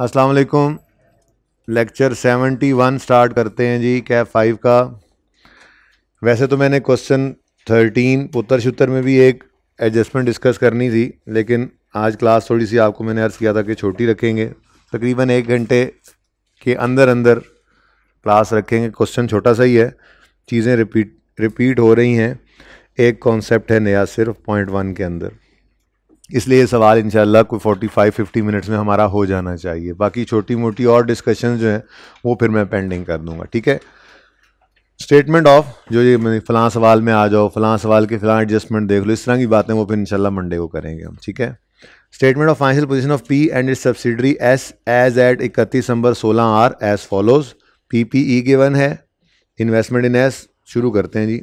अस्सलाम वालेकुम lecture seventy one start करते हैं जी कैफ फाइव का वैसे तो मैंने क्वेश्चन थर्टीन पुत्र शुत्र में भी एक एडजस्टमेंट डिस्कस करनी थी लेकिन आज क्लास थोड़ी सी आपको मैंने अर्ज़ किया था कि छोटी रखेंगे तकरीबन एक घंटे के अंदर अंदर क्लास रखेंगे क्वेश्चन छोटा सा ही है चीज़ें रिपीट रिपीट हो रही हैं एक कॉन्सेप्ट है नया सिर्फ पॉइंट वन के अंदर इसलिए ये सवाल इंशाल्लाह कोई 45 50 मिनट्स में हमारा हो जाना चाहिए बाकी छोटी मोटी और डिस्कशन जो हैं वो फिर मैं पेंडिंग कर दूंगा ठीक है स्टेटमेंट ऑफ जो ये फलां सवाल में आ जाओ फलां सवाल के फलां एडजस्टमेंट देख लो इस तरह की बातें वो फिर इंशाल्लाह मंडे को करेंगे हम ठीक है statement of financial position of P and its subsidiary S as at इकतीस नंबर सोलह are as follows P P E given है इन्वेस्टमेंट इन एस शुरू करते हैं जी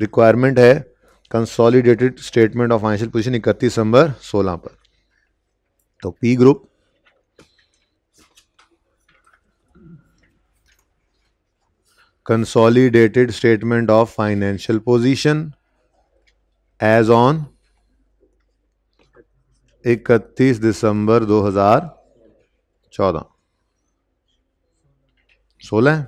रिक्वायरमेंट है consolidated statement of financial position इकतीस दिसंबर 16 पर तो P group consolidated statement of financial position as on 31 दिसंबर 2014 सोलह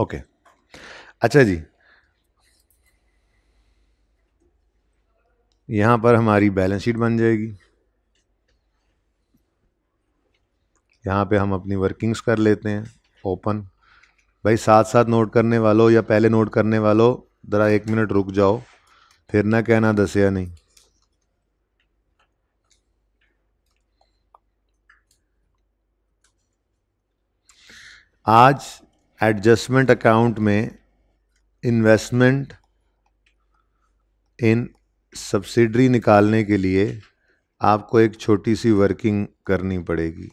ओके अच्छा जी यहाँ पर हमारी बैलेंस शीट बन जाएगी यहाँ पे हम अपनी वर्किंग्स कर लेते हैं ओपन भाई साथ साथ नोट करने वालों या पहले नोट करने वालों ज़रा एक मिनट रुक जाओ फिर ना कहना दस या नहीं आज एडजस्टमेंट अकाउंट में इन्वेस्टमेंट इन सब्सिडरी निकालने के लिए आपको एक छोटी सी वर्किंग करनी पड़ेगी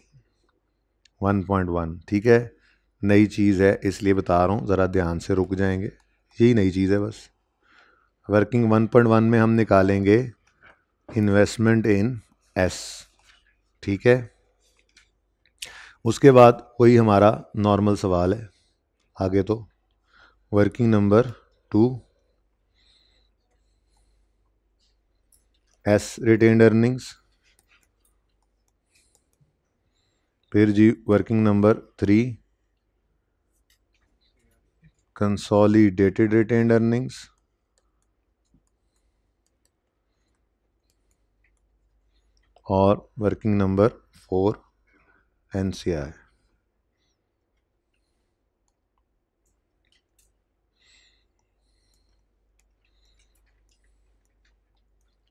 1.1 ठीक है नई चीज़ है इसलिए बता रहा हूँ ज़रा ध्यान से रुक जाएंगे यही नई चीज़ है बस वर्किंग 1.1 में हम निकालेंगे इन्वेस्टमेंट इन एस ठीक है उसके बाद वही हमारा नॉर्मल सवाल है आगे तो working number two S retain earnings फिर जी working number three consolidated retain earnings और working number four N C I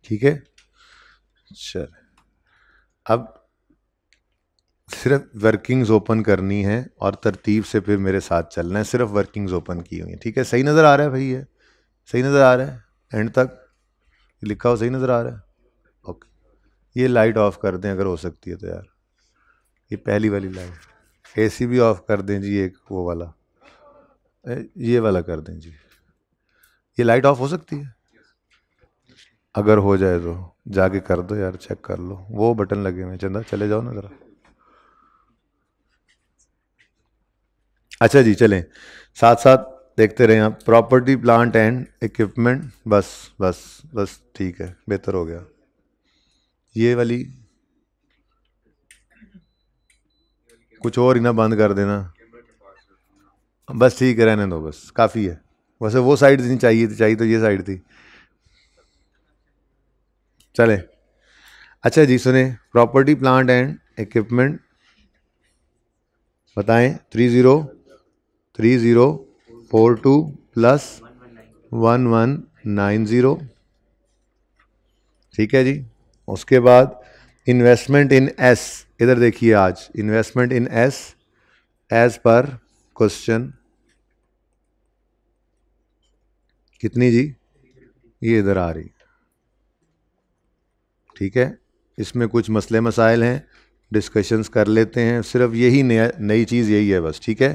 ठीक है चल अब सिर्फ वर्किंग्स ओपन करनी है और तरतीब से फिर मेरे साथ चलना है सिर्फ वर्किंग्स ओपन की हुई हैं ठीक है सही नज़र आ रहा है भाई ये सही नज़र आ रहा है एंड तक लिखा हो सही नज़र आ रहा है ओके ये लाइट ऑफ कर दें अगर हो सकती है तो यार ये पहली वाली लाइट एसी भी ऑफ कर दें जी एक वो वाला ये वाला कर दें जी ये लाइट ऑफ हो सकती है अगर हो जाए तो जाके कर दो यार चेक कर लो वो बटन लगे हुए चंदा चले जाओ ना ज़रा अच्छा जी चलें साथ साथ देखते रहें आप प्रॉपर्टी प्लांट एंड इक्विपमेंट बस बस बस ठीक है बेहतर हो गया ये वाली कुछ और ही ना बंद कर देना बस ठीक है रहने दो बस काफ़ी है वैसे वो साइड नहीं चाहिए थी चाहिए तो ये साइड थी चले अच्छा जी सुने प्रॉपर्टी प्लांट एंड इक्विपमेंट बताएं three zero three zero four two plus one one nine zero ठीक है जी उसके बाद इन्वेस्टमेंट इन एस इधर देखिए आज इन्वेस्टमेंट इन एस एज पर क्वेश्चन कितनी जी ये इधर आ रही ठीक है इसमें कुछ मसले मसाइल हैं डिस्कशंस कर लेते हैं सिर्फ यही नया नई चीज़ यही है बस ठीक है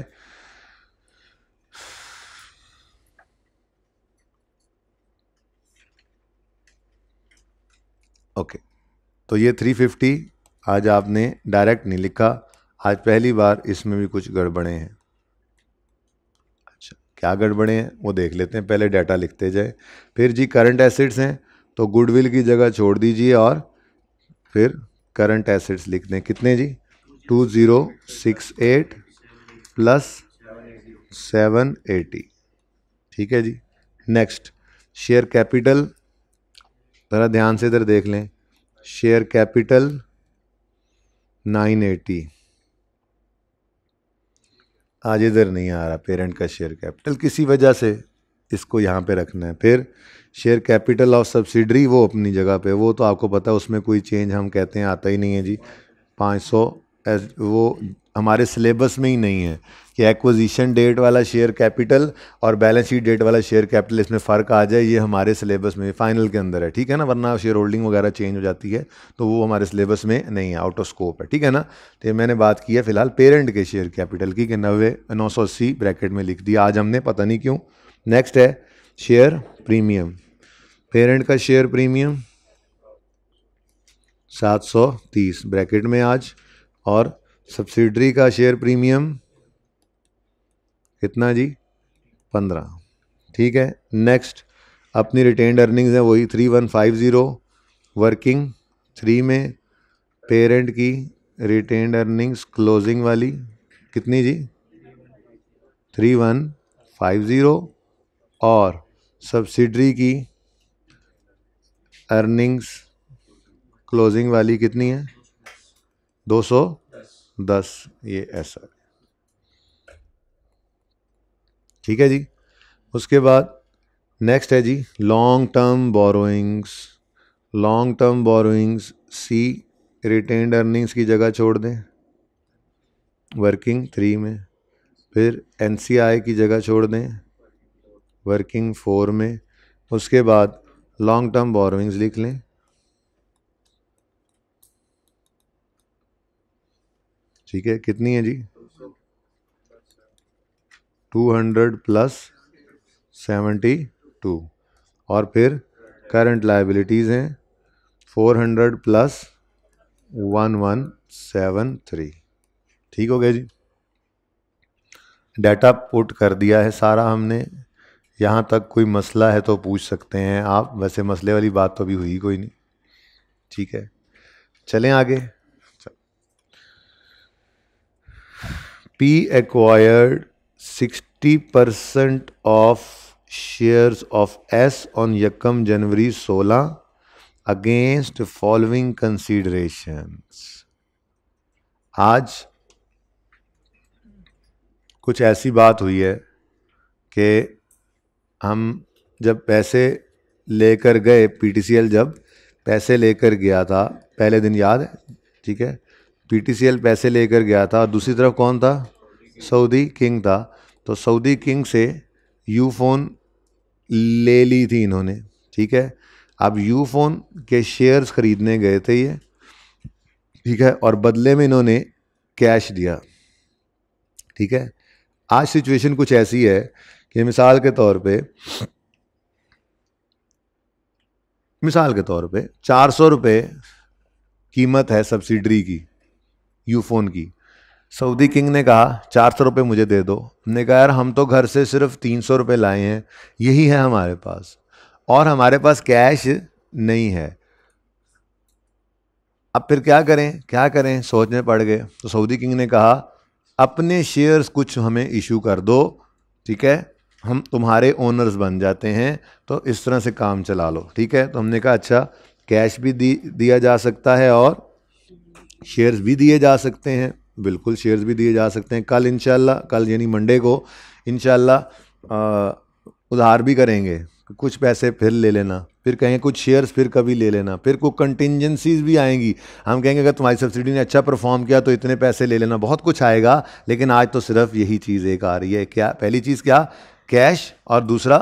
ओके तो ये 350 आज आपने डायरेक्ट नहीं लिखा आज पहली बार इसमें भी कुछ गड़बड़े हैं अच्छा क्या गड़बड़े हैं वो देख लेते हैं पहले डाटा लिखते जाए फिर जी करंट एसिड्स हैं तो गुडविल की जगह छोड़ दीजिए और फिर करंट एसेट्स लिख दें कितने जी two zero six eight plus seven eighty ठीक है जी नेक्स्ट शेयर कैपिटल ज़रा ध्यान से इधर देख लें शेयर कैपिटल नाइन एटी आज इधर नहीं आ रहा पेरेंट का शेयर कैपिटल किसी वजह से इसको यहाँ पे रखना है फिर शेयर कैपिटल और सब्सिडरी वो अपनी जगह पे वो तो आपको पता है उसमें कोई चेंज हम कहते हैं आता ही नहीं है जी 500 एस वो हमारे सिलेबस में ही नहीं है कि एक्विजिशन डेट वाला शेयर कैपिटल और बैलेंस शीट डेट वाला शेयर कैपिटल इसमें फ़र्क आ जाए ये हमारे सिलेबस में फाइनल के अंदर है ठीक है ना वरना शेयर होल्डिंग वगैरह चेंज हो जाती है तो वो हमारे सिलेबस में नहीं है आउट ऑफ स्कोप है ठीक है ना तो मैंने बात की है फिलहाल पेरेंट के शेयर कैपिटल की कि नब्बे नौ सौ अस्सी ब्रैकेट में लिख दिया आज हमने पता नहीं क्यों नेक्स्ट है शेयर प्रीमियम पेरेंट का शेयर प्रीमियम सात सौ तीस ब्रैकेट में आज और सब्सिडरी का शेयर प्रीमियम कितना जी पंद्रह ठीक है नेक्स्ट अपनी रिटेनड अर्निंग्स हैं वही three one five zero working three में पेरेंट की रिटेनड अर्निंग्स क्लोजिंग वाली कितनी जी थ्री वन फाइव ज़ीरो और सब्सिडरी की अर्निंग्स क्लोजिंग वाली कितनी है दो सौ दस ये ऐसा ठीक है जी उसके बाद नेक्स्ट है जी long term borrowings long term borrowings see retained earnings की जगह छोड़ दें वर्किंग थ्री में फिर एन की जगह छोड़ दें वर्किंग फोर में उसके बाद लॉन्ग टर्म बोरोइंग्स लिख लें ठीक है कितनी है जी 200 प्लस 72 और फिर करंट लाइबिलिटीज़ हैं 400 प्लस 1173 ठीक हो गया जी डाटा पुट कर दिया है सारा हमने यहाँ तक कोई मसला है तो पूछ सकते हैं आप वैसे मसले वाली बात तो अभी हुई कोई नहीं ठीक है चलें आगे P acquired sixty percent of shares of S on यकम जनवरी सोलह अगेंस्ट फॉलोइंग कंसीडरेशंस आज कुछ ऐसी बात हुई है कि हम जब पैसे लेकर गए पीटीसीएल जब पैसे लेकर गया था पहले दिन याद है ठीक है पीटीसीएल पैसे लेकर गया था और दूसरी तरफ कौन था सऊदी किंग था तो सऊदी किंग से यू फ़ोन ले ली थी इन्होंने ठीक है अब यू फ़ोन के शेयर्स ख़रीदने गए थे ये ठीक है और बदले में इन्होंने कैश दिया ठीक है आज सिचुएशन कुछ ऐसी है कि मिसाल के तौर पे मिसाल के तौर पे चार सौ रुपये कीमत है सब्सिडरी की यूफोन की सऊदी किंग ने कहा चार सौ रुपये मुझे दे दो हमने कहा यार हम तो घर से सिर्फ तीन सौ रुपये लाए हैं यही है हमारे पास और हमारे पास कैश नहीं है अब फिर क्या करें क्या करें सोचने पड़ गए तो सऊदी किंग ने कहा अपने शेयर्स कुछ हमें इशू कर दो ठीक है हम तुम्हारे ओनर्स बन जाते हैं तो इस तरह से काम चला लो ठीक है तो हमने कहा अच्छा कैश भी दी दिया जा सकता है और शेयर्स भी दिए जा सकते हैं बिल्कुल शेयर्स भी दिए जा सकते हैं कल इनशाला कल यानी मंडे को इनशाला उधार भी करेंगे कुछ पैसे फिर ले लेना फिर कहेंगे कुछ शेयर्स फिर कभी ले लेना फिर कुछ कंटिजेंसीज भी आएंगी हम कहेंगे अगर तुम्हारी सब्सिडी ने अच्छा परफॉर्म किया तो इतने पैसे ले लेना बहुत कुछ आएगा लेकिन आज तो सिर्फ यही चीज़ एक आ रही है क्या पहली चीज़ क्या कैश और दूसरा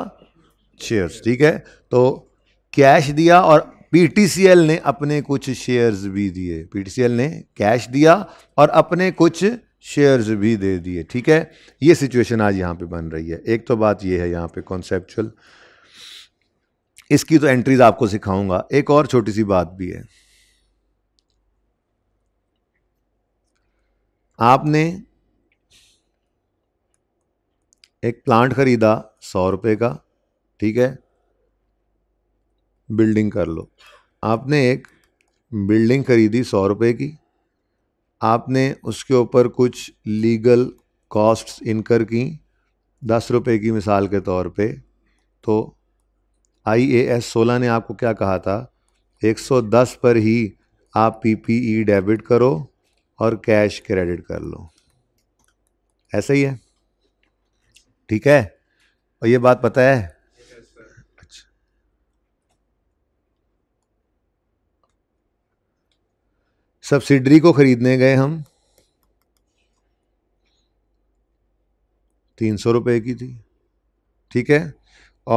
शेयर्स ठीक है तो कैश दिया और पीटीसीएल ने अपने कुछ शेयर्स भी दिए पीटीसीएल ने कैश दिया और अपने कुछ शेयर्स भी दे दिए ठीक है ये सिचुएशन आज यहाँ पे बन रही है एक तो बात ये है यहाँ पे कॉन्सेप्चुअल इसकी तो एंट्रीज आपको सिखाऊंगा एक और छोटी सी बात भी है आपने एक प्लांट खरीदा सौ रुपये का ठीक है बिल्डिंग कर लो आपने एक बिल्डिंग खरीदी सौ रुपये की आपने उसके ऊपर कुछ लीगल कॉस्ट्स इनकर की दस रुपये की मिसाल के तौर पे तो आई ए एस सोलह ने आपको क्या कहा था एक सौ दस पर ही आप पी पी ई डेबिट करो और कैश क्रेडिट कर लो ऐसा ही है ठीक है और ये बात पता है अच्छा सब्सिडरी को खरीदने गए हम तीन सौ रुपये की थी ठीक है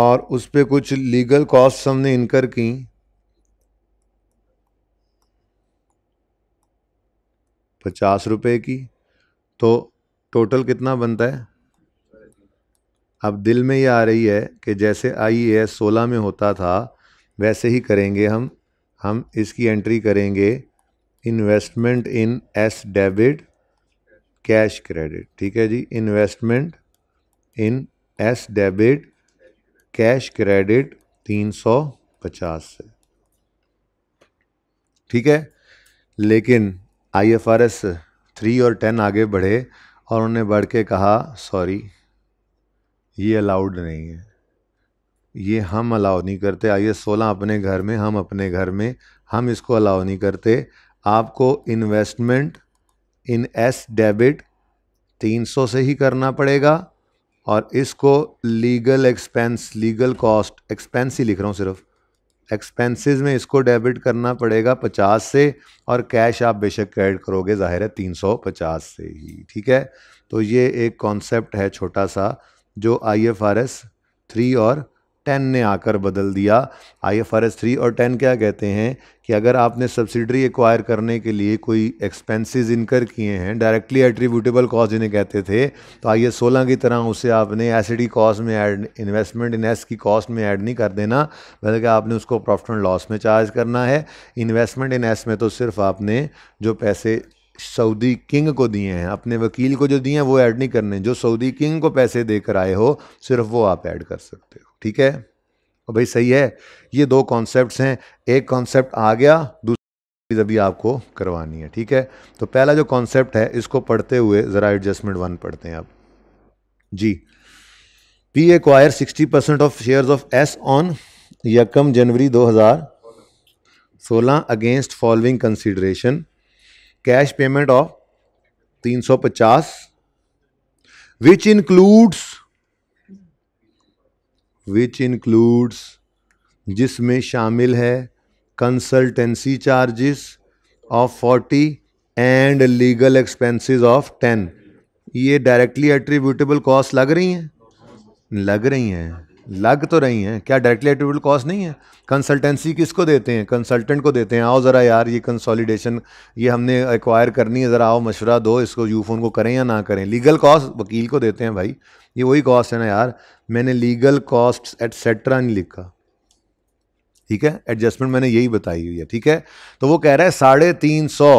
और उस पर कुछ लीगल कॉस्ट हमने इनकर की पचास रुपये की तो टोटल कितना बनता है अब दिल में ये आ रही है कि जैसे आई ए एस सोलह में होता था वैसे ही करेंगे हम हम इसकी एंट्री करेंगे investment in S debit cash credit ठीक है जी investment in S debit cash credit तीन सौ पचास से ठीक है लेकिन I F R S three और टेन आगे बढ़े और उन्होंने बढ़ के कहा सॉरी ये अलाउड नहीं है ये हम अलाउ नहीं करते आइए सोलह अपने घर में हम अपने घर में हम इसको अलाउ नहीं करते आपको इन्वेस्टमेंट इन एस डेबिट 300 से ही करना पड़ेगा और इसको legal expense legal cost expense ही लिख रहा हूँ सिर्फ एक्सपेंसेस में इसको डेबिट करना पड़ेगा 50 से और कैश आप बेशक ऐड करोगे ज़ाहिर है 350 से ही ठीक है तो ये एक कॉन्सेप्ट है छोटा सा जो I F R S three और टेन ने आकर बदल दिया I F R S three और टेन क्या कहते हैं कि अगर आपने सब्सिडरी एक्वायर करने के लिए कोई एक्सपेंसेस इनकर किए हैं डायरेक्टली एट्रीब्यूटेबल कॉस्ट जिन्हें कहते थे तो आई एस सोलह की तरह उसे आपने एसिडी कॉस्ट में ऐड इन्वेस्टमेंट इन एस की कॉस्ट में ऐड नहीं कर देना बल्कि आपने उसको प्रॉफिट एंड लॉस में चार्ज करना है इन्वेस्टमेंट इन एस में तो सिर्फ आपने जो पैसे सऊदी किंग को दिए हैं अपने वकील को जो दिए हैं वो ऐड नहीं करने जो सऊदी किंग को पैसे देकर आए हो सिर्फ वो आप ऐड कर सकते हो ठीक है और भाई सही है ये दो कॉन्सेप्ट हैं एक कॉन्सेप्ट आ गया दूसरी चीज़ अभी आपको करवानी है ठीक है तो पहला जो कॉन्सेप्ट है इसको पढ़ते हुए ज़रा एडजस्टमेंट वन पढ़ते हैं आप जी P acquire sixty percent of share of S on यकम जनवरी दो हज़ार सोलह against following consideration cash payment of 350 which includes which includes जिसमें शामिल है consultancy charges of 40 and legal expenses of 10 ये डायरेक्टली एट्रीब्यूटेबल कॉस्ट लग रही हैं लग रही हैं लग तो रही हैं क्या डायरेक्टली एट्रीब्यूटल कॉस्ट नहीं है कंसल्टेंसी किसको देते हैं कंसल्टेंट को देते हैं आओ ज़रा यार ये कंसोलिडेशन ये हमने एक्वायर करनी है ज़रा आओ मशवरा दो इसको यू फोन को करें या ना करें लीगल कॉस्ट वकील को देते हैं भाई ये वही कॉस्ट है ना यार मैंने लीगल कॉस्ट एटसेट्रा नहीं लिखा ठीक है एडजस्टमेंट मैंने यही बताई हुई है ठीक है तो वो कह रहा है साढ़े तीन सौ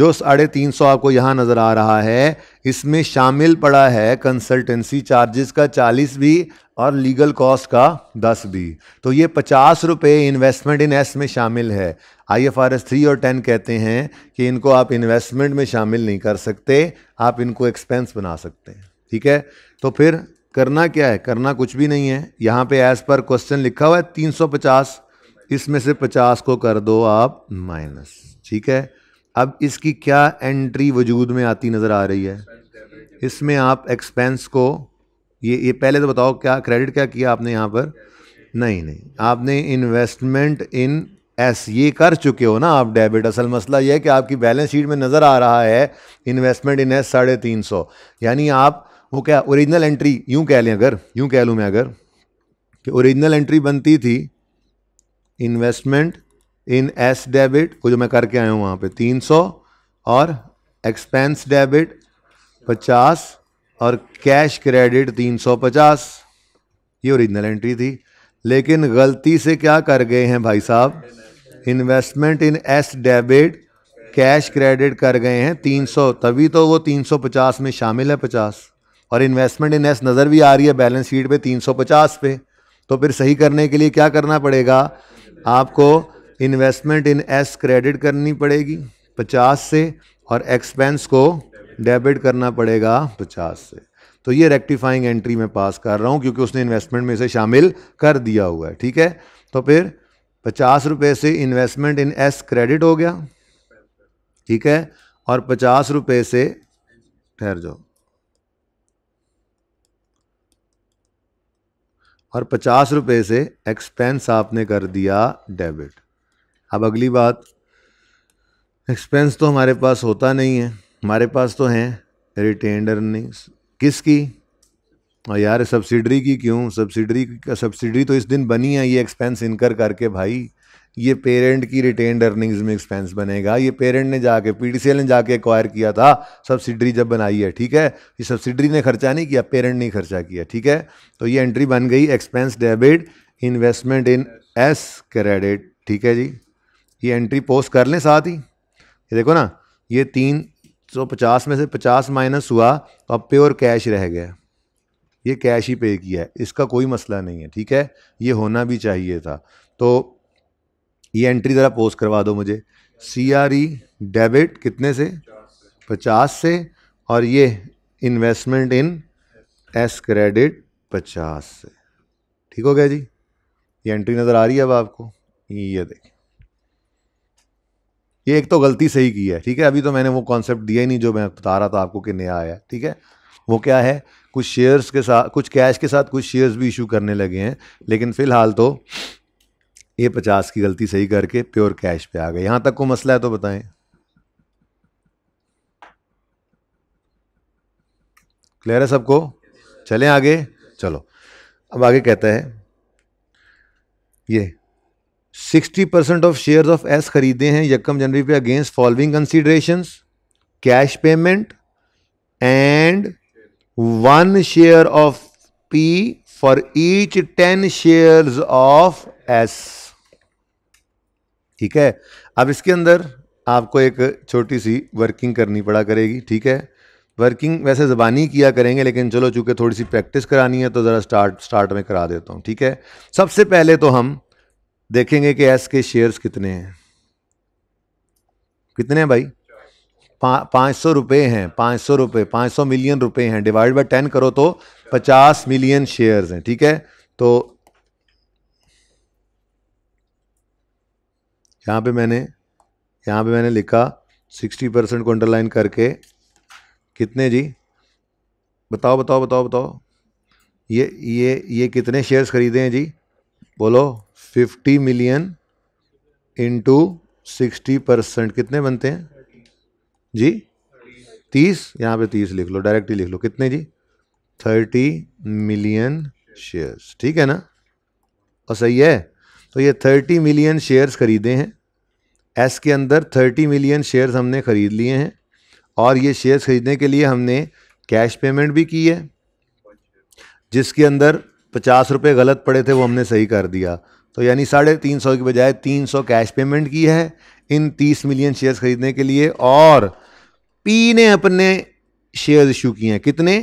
जो साढ़े तीन सौ आपको यहाँ नज़र आ रहा है इसमें शामिल पड़ा है कंसल्टेंसी चार्जेस का चालीस भी और लीगल कॉस्ट का दस भी तो ये पचास रुपये इन्वेस्टमेंट इन एस में शामिल है I F R S three और टेन कहते हैं कि इनको आप इन्वेस्टमेंट में शामिल नहीं कर सकते आप इनको एक्सपेंस बना सकते हैं ठीक है तो फिर करना क्या है करना कुछ भी नहीं है यहाँ पे एज पर क्वेश्चन लिखा हुआ है तीन सौ पचास इसमें से पचास को कर दो आप माइनस ठीक है अब इसकी क्या एंट्री वजूद में आती नज़र आ रही है इसमें आप एक्सपेंस को ये ये पहले तो बताओ क्या क्रेडिट क्या किया आपने यहाँ पर नहीं नहीं आपने इन्वेस्टमेंट इन एस ये कर चुके हो ना आप डेबिट असल मसला यह है कि आपकी बैलेंस शीट में नज़र आ रहा है इन्वेस्टमेंट इन एस साढ़े तीन सौ यानी आप वो क्या ओरिजिनल एंट्री यूँ कह लें अगर यूँ कह लूँ मैं अगर कि ओरिजिनल एंट्री बनती थी इन्वेस्टमेंट इन एस डेबिट वो जो मैं करके आया हूँ वहाँ पे तीन सौ और एक्सपेंस डेबिट पचास और कैश क्रेडिट 350 ये ओरिजिनल एंट्री थी लेकिन गलती से क्या कर गए हैं भाई साहब investment in S debit cash credit कर गए हैं 300 तभी तो वो 350 में शामिल है 50 और इन्वेस्टमेंट इन एस नज़र भी आ रही है बैलेंस शीट पे 350 पे तो फिर सही करने के लिए क्या करना पड़ेगा आपको इन्वेस्टमेंट इन एस क्रेडिट करनी पड़ेगी 50 से और एक्सपेंस को डेबिट करना पड़ेगा पचास से तो ये रेक्टिफाइंग एंट्री में पास कर रहा हूँ क्योंकि उसने इन्वेस्टमेंट में इसे शामिल कर दिया हुआ है ठीक है तो फिर पचास रुपये से इन्वेस्टमेंट इन एस क्रेडिट हो गया ठीक है और पचास रुपये से ठहर जाओ और पचास रुपये से एक्सपेंस आपने कर दिया डेबिट अब अगली बात एक्सपेंस तो हमारे पास होता नहीं है हमारे पास तो हैं रिटेंड अर्निंग्स किसकी और यार सब्सिडरी की क्यों सब्सिडरी का सब्सिडरी तो इस दिन बनी है ये एक्सपेंस इनकर करके भाई ये पेरेंट की रिटेंड अर्निंग्स में एक्सपेंस बनेगा ये पेरेंट ने जाके एल ने जाके एक्वायर किया था सब्सिडरी जब बनाई है ठीक है ये सब्सिडरी ने खर्चा नहीं किया पेरेंट ने खर्चा किया ठीक है तो ये एंट्री बन गई expense debit investment in S credit ठीक है जी ये एंट्री पोस्ट कर लें साथ ही ये देखो ना ये तीन सौ पचास में से पचास माइनस हुआ तो अब प्योर कैश रह गया ये कैश ही पे किया है इसका कोई मसला नहीं है ठीक है ये होना भी चाहिए था तो ये एंट्री ज़रा पोस्ट करवा दो मुझे सी आर ई डेबिट कितने से पचास से और ये इन्वेस्टमेंट इन एस क्रेडिट पचास से ठीक हो गया जी ये एंट्री नज़र आ रही है अब आपको ये देखें ये एक तो गलती सही की है ठीक है अभी तो मैंने वो कॉन्सेप्ट दिया ही नहीं जो मैं बता रहा था आपको कि नया आया है ठीक है वो क्या है कुछ शेयर्स के साथ कुछ कैश के साथ कुछ शेयर्स भी इशू करने लगे हैं लेकिन फ़िलहाल तो ये पचास की गलती सही करके प्योर कैश पे आ गए यहाँ तक को मसला है तो बताएं क्लियर है सबको चलें आगे चलो अब आगे कहता है ये sixty percent of share of S खरीदे हैं यकम जनवरी पे against following consideration cash payment and one share of P for each ten share of S ठीक है अब इसके अंदर आपको एक छोटी सी वर्किंग करनी पड़ा करेगी ठीक है वर्किंग वैसे ज़बानी किया करेंगे लेकिन चलो चूंकि थोड़ी सी प्रैक्टिस करानी है तो ज़रा स्टार्ट स्टार्ट में करा देता हूँ ठीक है सबसे पहले तो हम देखेंगे कि एस के शेयर्स कितने हैं कितने हैं भाई पाँच सौ रुपये हैं पाँच सौ रुपये पाँच सौ मिलियन रुपए हैं डिवाइड बाय टेन करो तो पचास मिलियन शेयर्स हैं ठीक है तो यहाँ पे मैंने यहाँ पे मैंने लिखा सिक्सटी परसेंट को अंडरलाइन करके कितने जी बताओ बताओ बताओ बताओ ये ये ये कितने शेयर्स खरीदे हैं जी बोलो fifty million into sixty percent कितने बनते हैं जी तीस यहाँ पे तीस लिख लो डायरेक्टली लिख लो कितने जी थर्टी मिलियन शेयर्स ठीक है ना और सही है तो ये थर्टी मिलियन शेयर्स खरीदे हैं एस के अंदर थर्टी मिलियन शेयर्स हमने ख़रीद लिए हैं और ये शेयर्स ख़रीदने के लिए हमने कैश पेमेंट भी की है जिसके अंदर पचास रुपये गलत पड़े थे वो हमने सही कर दिया तो यानी साढ़े तीन सौ के बजाय तीन सौ कैश पेमेंट की है इन तीस मिलियन शेयर्स खरीदने के लिए और पी ने अपने शेयर्स इशू किए हैं कितने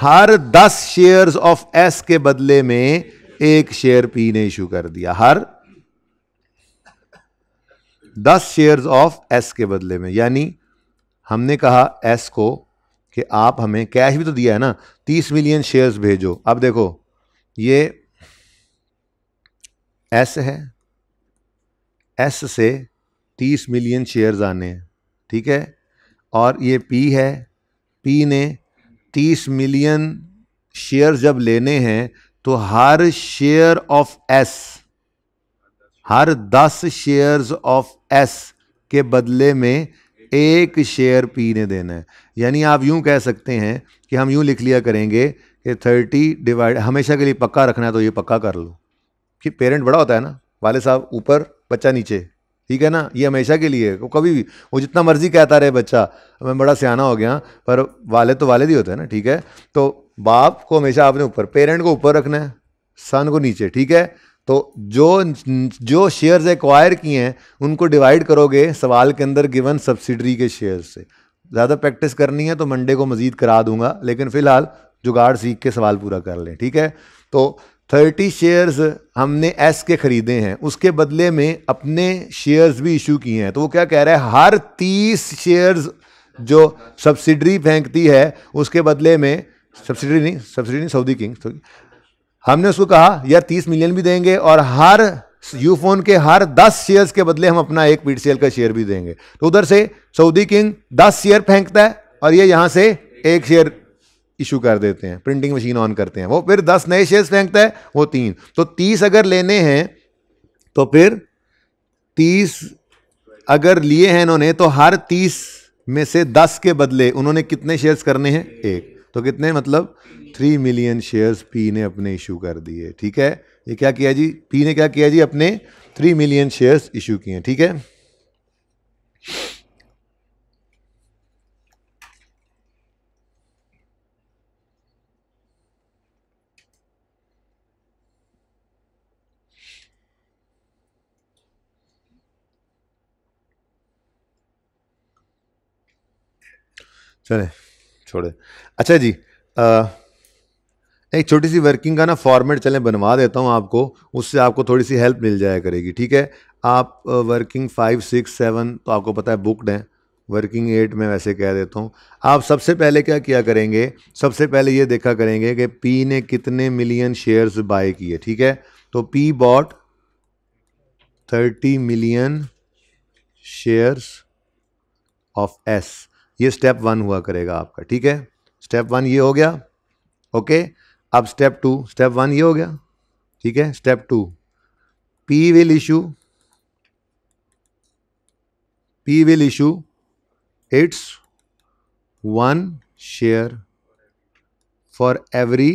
हर दस शेयर्स ऑफ एस के बदले में एक शेयर पी ने इशू कर दिया हर दस शेयर्स ऑफ एस के बदले में यानी हमने कहा एस को कि आप हमें कैश भी तो दिया है ना तीस मिलियन शेयर्स भेजो अब देखो ये एस है एस से 30 मिलियन शेयर्स आने हैं ठीक है और ये पी है पी ने 30 मिलियन शेयर जब लेने हैं तो हर शेयर ऑफ एस हर 10 शेयर्स ऑफ एस के बदले में एक शेयर पी ने देना है यानी आप यूं कह सकते हैं कि हम यूं लिख लिया करेंगे कि 30 डिवाइड हमेशा के लिए पक्का रखना है तो ये पक्का कर लो कि पेरेंट बड़ा होता है ना वाले साहब ऊपर बच्चा नीचे ठीक है ना ये हमेशा के लिए वो कभी भी वो जितना मर्जी कहता रहे बच्चा मैं बड़ा सियाना हो गया पर वाले तो वाले ही होते हैं ना ठीक है तो बाप को हमेशा आपने ऊपर पेरेंट को ऊपर रखना है सन को नीचे ठीक है तो जो जो शेयर्स एक्वायर किए हैं उनको डिवाइड करोगे सवाल के अंदर गिवन सब्सिडरी के शेयर से ज़्यादा प्रैक्टिस करनी है तो मंडे को मज़ीद करा दूंगा लेकिन फ़िलहाल जुगाड़ सीख के सवाल पूरा कर लें ठीक है तो थर्टी शेयर्स हमने एस के ख़रीदे हैं उसके बदले में अपने शेयर्स भी इशू किए हैं तो वो क्या कह रहा है हर तीस शेयर्स जो सब्सिडरी फेंकती है उसके बदले में सब्सिडरी नहीं सब्सिडरी नहीं सऊदी किंग तो हमने उसको कहा यार तीस मिलियन भी देंगे और हर यूफोन के हर दस शेयर्स के बदले हम अपना एक पीटीसीएल का शेयर भी देंगे तो उधर से सऊदी किंग दस शेयर फेंकता है और ये यहाँ से एक शेयर इशू कर देते हैं प्रिंटिंग मशीन ऑन करते हैं वो फिर दस नए शेयर्स फेंकता है वो तीन तो तीस अगर लेने हैं तो फिर तीस अगर लिए हैं इन्होंने तो हर तीस में से दस के बदले उन्होंने कितने शेयर्स करने हैं एक तो कितने मतलब थ्री मिलियन शेयर्स पी ने अपने इशू कर दिए ठीक है ये क्या किया जी पी ने क्या किया जी अपने थ्री मिलियन शेयर्स इशू किए ठीक है चले छोड़े अच्छा जी आ, एक छोटी सी वर्किंग का ना फॉर्मेट चलें बनवा देता हूँ आपको उससे आपको थोड़ी सी हेल्प मिल जाया करेगी ठीक है आप वर्किंग फाइव सिक्स सेवन तो आपको पता है बुकड हैं वर्किंग एट में वैसे कह देता हूँ आप सबसे पहले क्या किया करेंगे सबसे पहले ये देखा करेंगे कि पी ने कितने मिलियन शेयर्स बाय किए ठीक है तो P bought thirty million shares of S ये स्टेप वन हुआ करेगा आपका ठीक है स्टेप वन ये हो गया ओके अब स्टेप टू स्टेप वन ये हो गया ठीक है step two P will issue P will issue its one share for every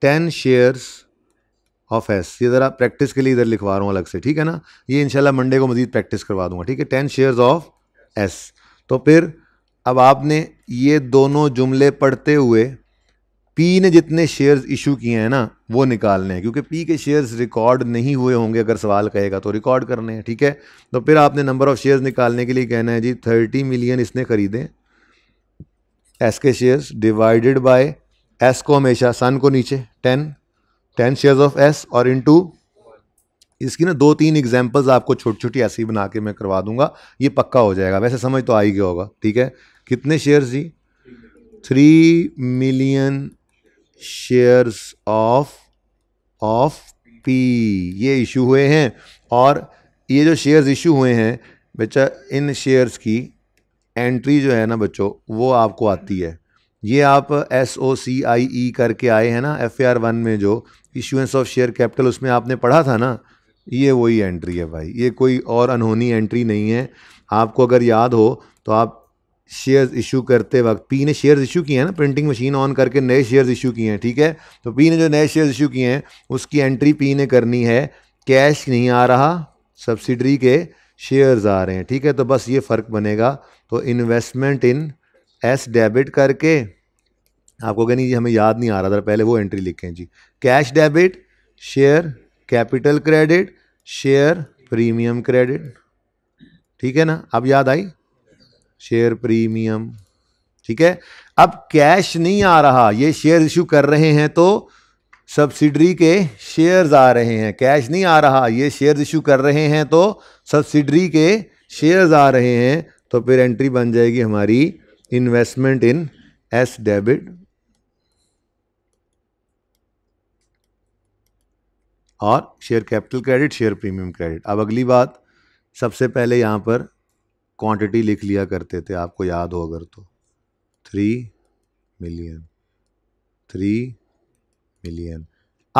ten shares of S ये ज़रा प्रैक्टिस के लिए इधर लिखवा रहा हूँ अलग से ठीक है ना ये इंशाल्लाह मंडे को मजीद प्रैक्टिस करवा दूंगा ठीक है टेन शेयर्स ऑफ एस तो फिर अब आपने ये दोनों जुमले पढ़ते हुए पी ने जितने शेयर्स इशू किए हैं ना वो निकालने हैं क्योंकि पी के शेयर्स रिकॉर्ड नहीं हुए होंगे अगर सवाल कहेगा तो रिकॉर्ड करने हैं ठीक है तो फिर आपने नंबर ऑफ़ शेयर्स निकालने के लिए कहना है जी थर्टी मिलियन इसने ख़रीदे एस के शेयर्स डिवाइडेड बाय एस को हमेशा सन को नीचे ten ten shares of S और टू इसकी ना दो तीन एग्जाम्पल्स आपको छोटी छोटी ऐसी बना के मैं करवा दूंगा ये पक्का हो जाएगा वैसे समझ तो आ ही गया होगा ठीक है कितने शेयर्स जी three million shares of of P ये इशू हुए हैं और ये जो शेयर्स इशू हुए हैं बच्चा इन शेयर्स की एंट्री जो है ना बच्चों वो आपको आती है ये आप एस ओ सी आई ई करके आए हैं ना एफ ए आर वन में जो इशूएंस ऑफ शेयर कैपिटल उसमें आपने पढ़ा था ना ये वही एंट्री है भाई ये कोई और अनहोनी एंट्री नहीं है आपको अगर याद हो तो आप शेयर्स इशू करते वक्त पी ने शेयर्स इशू किए हैं ना प्रिंटिंग मशीन ऑन करके नए शेयर्स इशू किए हैं ठीक है तो पी ने जो नए शेयर्स इशू किए हैं उसकी एंट्री पी ने करनी है कैश नहीं आ रहा सब्सिडरी के शेयर्स आ रहे हैं ठीक है तो बस ये फ़र्क बनेगा तो इन्वेस्टमेंट इन एस डेबिट करके आपको कहनी जी हमें याद नहीं आ रहा था पहले वो एंट्री लिखें जी cash debit share capital credit share premium credit ठीक है ना अब याद आई शेयर प्रीमियम ठीक है अब कैश नहीं आ रहा ये शेयर इशू कर रहे हैं तो सब्सिडरी के शेयर्स आ रहे हैं कैश नहीं आ रहा ये शेयर इशू कर रहे हैं तो सब्सिडरी के शेयर्स आ रहे हैं तो फिर एंट्री बन जाएगी हमारी इन्वेस्टमेंट इन एस डेबिट और share capital credit share premium credit अब अगली बात सबसे पहले यहाँ पर क्वांटिटी लिख लिया करते थे आपको याद हो अगर तो थ्री मिलियन थ्री मिलियन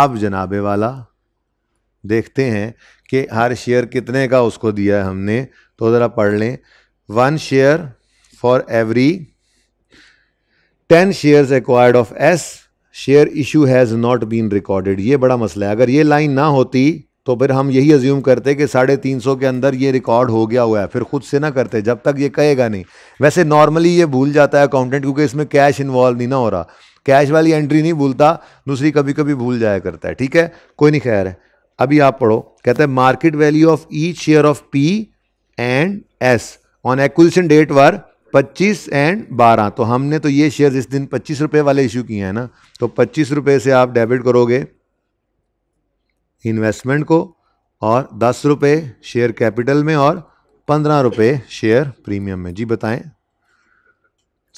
अब जनाबे वाला देखते हैं कि हर शेयर कितने का उसको दिया है हमने तो ज़रा पढ़ लें one share for every ten shares acquired of S share issue has not been recorded ये बड़ा मसला है अगर ये लाइन ना होती तो फिर हम यही अज्यूम करते कि साढ़े तीन सौ के अंदर ये रिकॉर्ड हो गया हुआ है फिर खुद से ना करते जब तक ये कहेगा नहीं वैसे नॉर्मली ये भूल जाता है अकाउंटेंट क्योंकि इसमें कैश इन्वॉल्व नहीं ना हो रहा कैश वाली एंट्री नहीं भूलता दूसरी कभी कभी भूल जाया करता है ठीक है कोई नहीं खैर है अभी आप पढ़ो कहते हैं market value of each share of P and S on acquisition date were पच्चीस एंड बारह तो हमने तो ये शेयर इस दिन पच्चीस रुपये वाले इशू किए हैं ना तो पच्चीस रुपये से आप डेबिट करोगे इन्वेस्टमेंट को और दस रुपये शेयर कैपिटल में और पंद्रह रुपये शेयर प्रीमियम में जी बताएं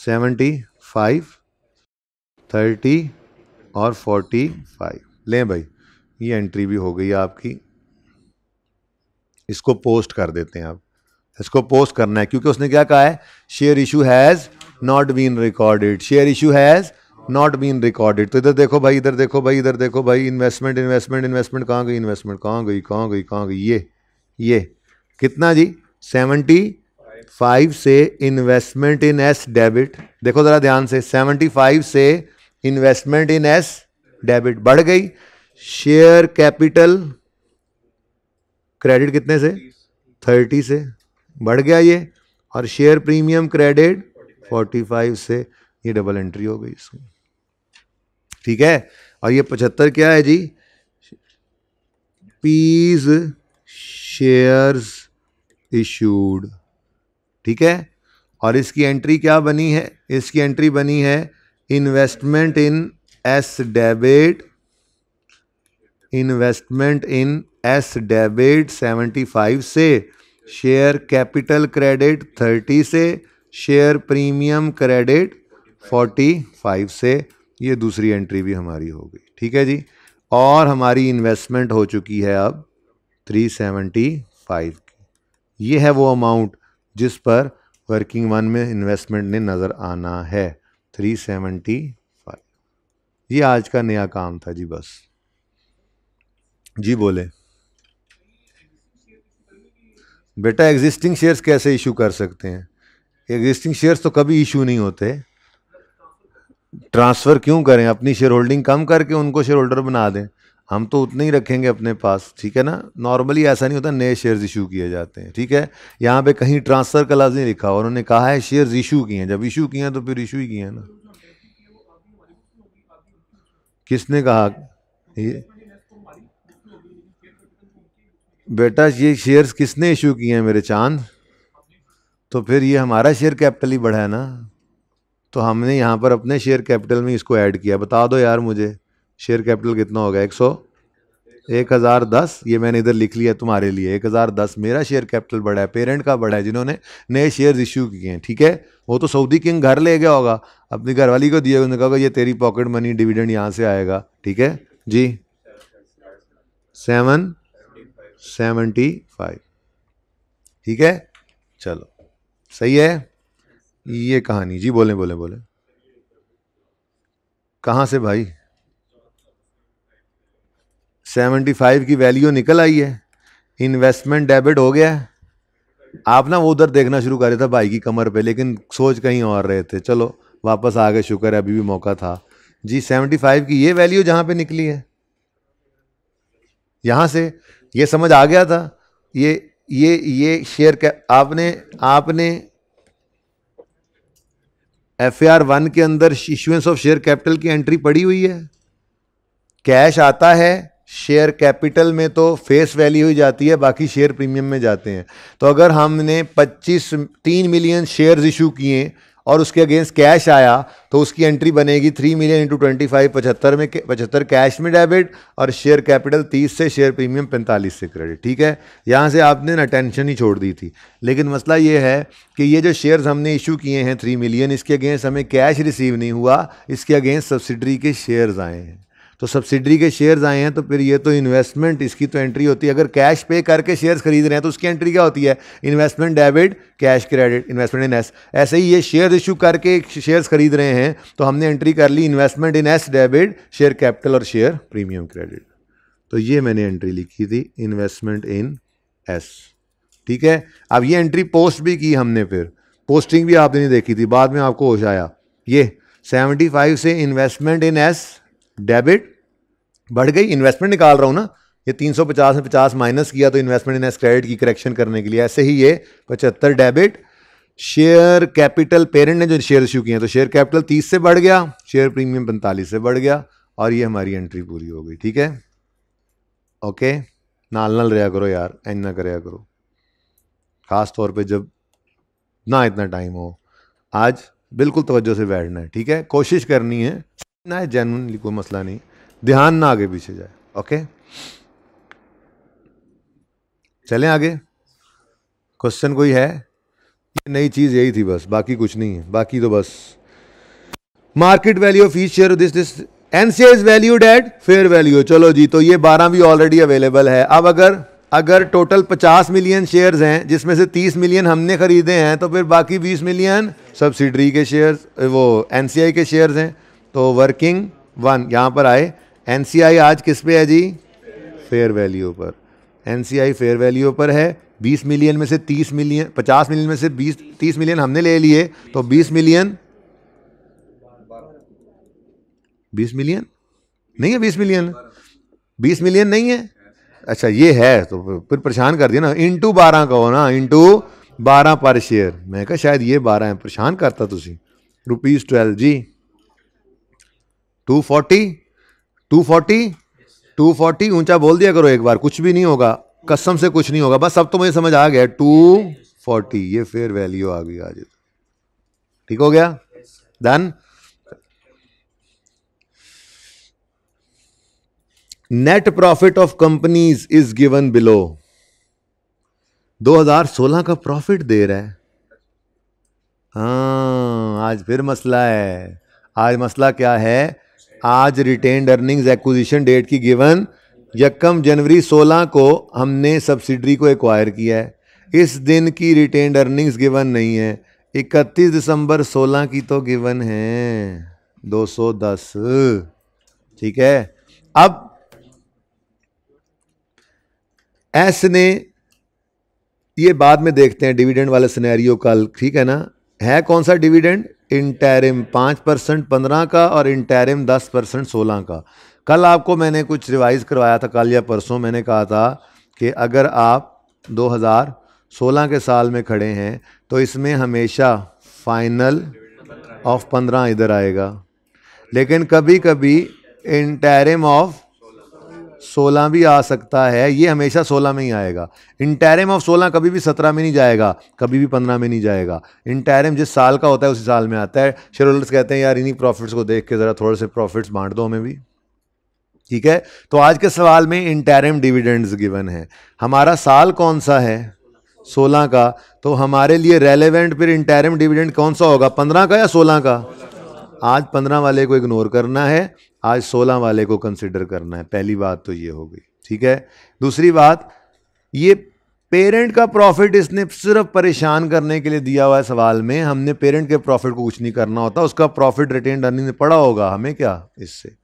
सेवेंटी फाइव थर्टी और फोर्टी फाइव लें भाई ये एंट्री भी हो गई आपकी इसको पोस्ट कर देते हैं आप इसको पोस्ट करना है क्योंकि उसने क्या कहा है share issue has not been recorded share issue has not been recorded तो इधर देखो भाई इधर देखो भाई इधर देखो भाई इन्वेस्टमेंट इन्वेस्टमेंट इन्वेस्टमेंट कहाँ गई इन्वेस्टमेंट कहाँ गई कहाँ गई कहाँ गई ये ये कितना जी सेवेंटी फाइव से इन्वेस्टमेंट इन एस डेबिट देखो ज़रा ध्यान से सेवेंटी फाइव से इन्वेस्टमेंट इन एस डेबिट बढ़ गई शेयर कैपिटल क्रेडिट कितने से थर्टी से बढ़ गया ये और शेयर प्रीमियम क्रेडिट 45 से ये डबल एंट्री हो गई इसकी ठीक है और ये 75 क्या है जी पीज शेयर्स इशूड ठीक है और इसकी एंट्री क्या बनी है इसकी एंट्री बनी है investment in S debit investment in S debit 75 से शेयर कैपिटल क्रेडिट थर्टी से share premium credit forty five से ये दूसरी एंट्री भी हमारी हो गई ठीक है जी और हमारी इन्वेस्टमेंट हो चुकी है अब थ्री सेवेंटी फाइव की ये है वो अमाउंट जिस पर वर्किंग वन में इन्वेस्टमेंट ने नज़र आना है थ्री सेवेंटी फाइव ये आज का नया काम था जी बस जी बोले बेटा एग्जिस्टिंग शेयर्स कैसे इशू कर सकते हैं एग्जिस्टिंग शेयर्स तो कभी इशू नहीं होते ट्रांसफ़र क्यों करें अपनी शेयर होल्डिंग कम करके उनको शेयर होल्डर बना दें हम तो उतने ही रखेंगे अपने पास ठीक है ना नॉर्मली ऐसा नहीं होता नए शेयर्स इशू किए जाते हैं ठीक है यहाँ पे कहीं ट्रांसफ़र का लाज नहीं लिखा और उन्होंने कहा है शेयर्स इशू किए हैं जब इशू किए हैं तो फिर इशू ही किए हैं ना किसने कहा ये बेटा ये शेयर्स किसने इशू किए हैं मेरे चांद तो फिर ये हमारा शेयर कैपिटल ही बढ़ा है ना तो हमने यहाँ पर अपने शेयर कैपिटल में इसको ऐड किया बता दो यार मुझे शेयर कैपिटल कितना होगा एक सौ एक हज़ार दस ये मैंने इधर लिख लिया तुम्हारे लिए एक हज़ार दस मेरा शेयर कैपिटल बढ़ा है पेरेंट का बढ़ा है जिन्होंने नए शेयर इशू किए हैं ठीक है वो तो सऊदी किंग घर ले गया होगा अपनी घरवाली को दिया उन्होंने कहा ये तेरी पॉकेट मनी डिविडेंड यहाँ से आएगा ठीक है जी सेवन सेवेंटी फाइव ठीक है चलो सही है ये कहानी जी बोले बोले बोले कहाँ से भाई सेवेंटी फाइव की वैल्यू निकल आई है इन्वेस्टमेंट डेबिट हो गया है आप ना वो उधर देखना शुरू करे था भाई की कमर पे लेकिन सोच कहीं और रहे थे चलो वापस आ गए शुक्र है अभी भी मौका था जी सेवेंटी फाइव की ये वैल्यू जहाँ पे निकली है यहाँ से ये समझ आ गया था ये ये ये शेयर कर आपने आपने एफ आर वन के अंदर इशुएंस ऑफ शेयर कैपिटल की एंट्री पड़ी हुई है कैश आता है शेयर कैपिटल में तो फेस वैल्यू ही जाती है बाकी शेयर प्रीमियम में जाते हैं तो अगर हमने 25 तीन मिलियन शेयर्स इशू किए और उसके अगेंस्ट कैश आया तो उसकी एंट्री बनेगी three million into twenty five पचहत्तर में पचहत्तर कैश में डेबिट और शेयर कैपिटल तीस से शेयर प्रीमियम पैंतालीस से क्रेडिट ठीक है यहाँ से आपने ना टेंशन ही छोड़ दी थी लेकिन मसला ये है कि ये जो शेयर्स हमने इशू किए हैं थ्री मिलियन इसके अगेंस्ट हमें कैश रिसीव नहीं हुआ इसके अगेंस्ट सब्सिडरी के शेयर्स आए हैं तो सब्सिडी के शेयर्स आए हैं तो फिर ये तो इन्वेस्टमेंट इसकी तो एंट्री होती है अगर कैश पे करके शेयर्स खरीद रहे हैं तो उसकी एंट्री क्या होती है investment debit cash credit investment in S ऐसे ही ये शेयर इशू करके शेयर्स खरीद रहे हैं तो हमने एंट्री कर ली investment in S debit share capital और शेयर प्रीमियम क्रेडिट तो ये मैंने एंट्री लिखी थी इन्वेस्टमेंट इन एस ठीक है अब ये एंट्री पोस्ट भी की हमने फिर पोस्टिंग भी आपने देखी थी बाद में आपको होश आया ये फाइव से इन्वेस्टमेंट इन एस डेबिट बढ़ गई इन्वेस्टमेंट निकाल रहा हूँ ना ये 350 में 50 माइनस किया तो इन्वेस्टमेंट इन एस क्रेडिट की करेक्शन करने के लिए ऐसे ही ये पचहत्तर डेबिट शेयर कैपिटल पेरेंट ने जो शेयर इश्यू किए हैं तो शेयर कैपिटल 30 से बढ़ गया शेयर प्रीमियम 45 से बढ़ गया और ये हमारी एंट्री पूरी हो गई ठीक है ओके नाल नाल रहा करो यार एंज ना कराया करो ख़ास तौर पे जब ना इतना टाइम हो आज बिल्कुल तवज्जो से बैठना है ठीक है कोशिश करनी है ना है कोई मसला नहीं ध्यान ना आगे पीछे जाए ओके चले आगे क्वेश्चन कोई है ये नई चीज़ यही थी बस बाकी कुछ नहीं है बाकी तो बस market value of each share this this NCA is valued at fair value चलो जी तो ये बारह भी ऑलरेडी अवेलेबल है अब अगर अगर टोटल पचास मिलियन शेयर्स हैं जिसमें से तीस मिलियन हमने खरीदे हैं तो फिर बाकी बीस मिलियन सब्सिडरी के शेयर्स वो एनसीआई के शेयर्स हैं तो वर्किंग वन यहाँ पर आए एन आज किस पे है जी फेयर वैल्यू पर एन फेयर वैल्यू पर है 20 मिलियन में से 30 मिलियन 50 मिलियन में से 20 30 मिलियन हमने ले लिए तो 20 मिलियन 20 मिलियन नहीं है 20 मिलियन 20 मिलियन नहीं है अच्छा ये है तो फिर परेशान कर दिया ना टू बारह कहो ना टू बारह पर शेयर मैं कहा शायद ये बारह है परेशान करता तुम रुपीज़ ट्वेल्व जी two forty two forty two forty ऊंचा बोल दिया करो एक बार कुछ भी नहीं होगा कसम से कुछ नहीं होगा बस अब तो मुझे समझ आ गया टू फोर्टी ये फेयर वैल्यू आ गई आज ठीक हो गया done net profit of companies is given below 2016 का प्रॉफिट दे रहा है हाँ आज फिर मसला है आज मसला क्या है आज रिटेन्ड अर्निंग्स एक्विजिशन डेट की गिवन यकम जनवरी 16 को हमने सब्सिडरी को एक्वायर किया है इस दिन की रिटेन्ड अर्निंग्स गिवन नहीं है 31 दिसंबर 16 की तो गिवन है 210 ठीक है अब एस ने ये बाद में देखते हैं डिविडेंड वाले सिनेरियो कल ठीक है ना है कौन सा डिविडेंड इंटेरिम पाँच परसेंट पंद्रह का और इंटेरिम दस परसेंट सोलह का कल आपको मैंने कुछ रिवाइज़ करवाया था कल या परसों मैंने कहा था कि अगर आप 2016 के साल में खड़े हैं तो इसमें हमेशा फाइनल ऑफ पंद्रह इधर आएगा लेकिन कभी कभी इंटेरिम ऑफ सोलह भी आ सकता है ये हमेशा सोलह में ही आएगा इंटैरम ऑफ सोलह कभी भी सत्रह में नहीं जाएगा कभी भी पंद्रह में नहीं जाएगा इंटैरम जिस साल का होता है उसी साल में आता है शेयर होल्डर्स कहते हैं यार इन्हीं प्रॉफिट्स को देख के ज़रा थोड़े से प्रॉफिट्स बांट दो हमें भी ठीक है तो आज के सवाल में इंटैरम डिविडेंड्स गिवन है हमारा साल कौन सा है सोलह का तो हमारे लिए रेलेवेंट फिर इंटैरम डिविडेंड कौन सा होगा पंद्रह का या सोलह का आज पंद्रह वाले को इग्नोर करना है आज सोलह वाले को कंसिडर करना है पहली बात तो ये हो गई ठीक है दूसरी बात ये पेरेंट का प्रॉफिट इसने सिर्फ परेशान करने के लिए दिया हुआ है सवाल में हमने पेरेंट के प्रॉफिट को कुछ नहीं करना होता उसका प्रॉफिट रिटेन अर्निंग में पड़ा होगा हमें क्या इससे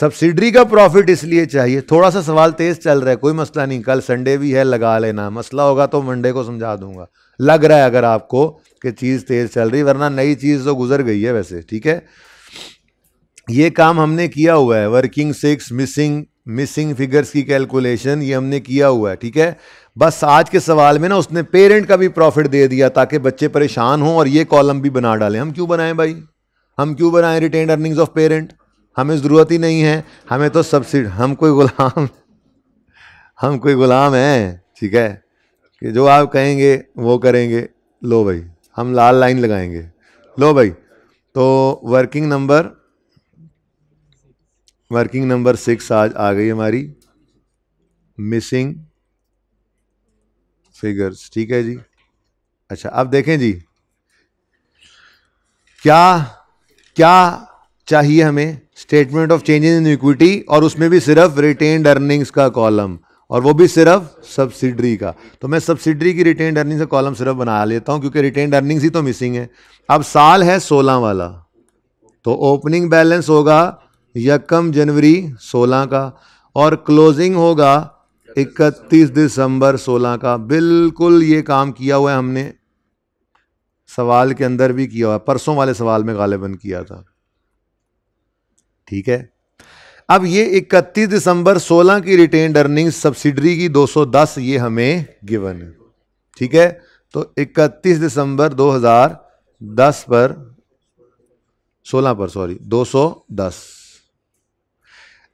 सब्सिडरी का प्रॉफिट इसलिए चाहिए थोड़ा सा सवाल तेज चल रहा है कोई मसला नहीं कल संडे भी है लगा लेना मसला होगा तो मंडे को समझा दूंगा लग रहा है अगर आपको कि चीज़ तेज़ चल रही वरना नई चीज़ तो गुजर गई है वैसे ठीक है ये काम हमने किया हुआ है working six missing missing figures की कैलकुलेशन ये हमने किया हुआ है ठीक है बस आज के सवाल में ना उसने पेरेंट का भी प्रॉफिट दे दिया ताकि बच्चे परेशान हों और ये कॉलम भी बना डालें हम क्यों बनाएं भाई हम क्यों बनाएं रिटेन अर्निंग्स ऑफ पेरेंट हमें ज़रूरत ही नहीं है हमें तो सब्सिडी हम कोई गुलाम हम कोई गुलाम हैं ठीक है कि जो आप कहेंगे वो करेंगे लो भाई हम लाल लाइन लगाएंगे लो भाई तो working number working number six आज आ गई हमारी मिसिंग फिगर्स ठीक है जी अच्छा अब देखें जी क्या क्या चाहिए हमें statement of changes in equity और उसमें भी सिर्फ रिटेन्ड अर्निंग्स का कॉलम और वो भी सिर्फ सब्सिडरी का तो मैं सब्सिडरी की रिटेन अर्निंग से कॉलम सिर्फ बना लेता हूँ क्योंकि रिटेन अर्निंग्स ही तो मिसिंग है अब साल है सोलह वाला तो ओपनिंग बैलेंस होगा यकम जनवरी सोलह का और क्लोजिंग होगा इकतीस दिसंबर सोलह का बिल्कुल ये काम किया हुआ है हमने सवाल के अंदर भी किया हुआ परसों वाले सवाल में गालिबन किया था ठीक है अब ये 31 दिसंबर 16 की रिटेन अर्निंग सब्सिडरी की 210 ये हमें गिवन है ठीक है तो 31 दिसंबर 2010 पर 16 पर सॉरी 210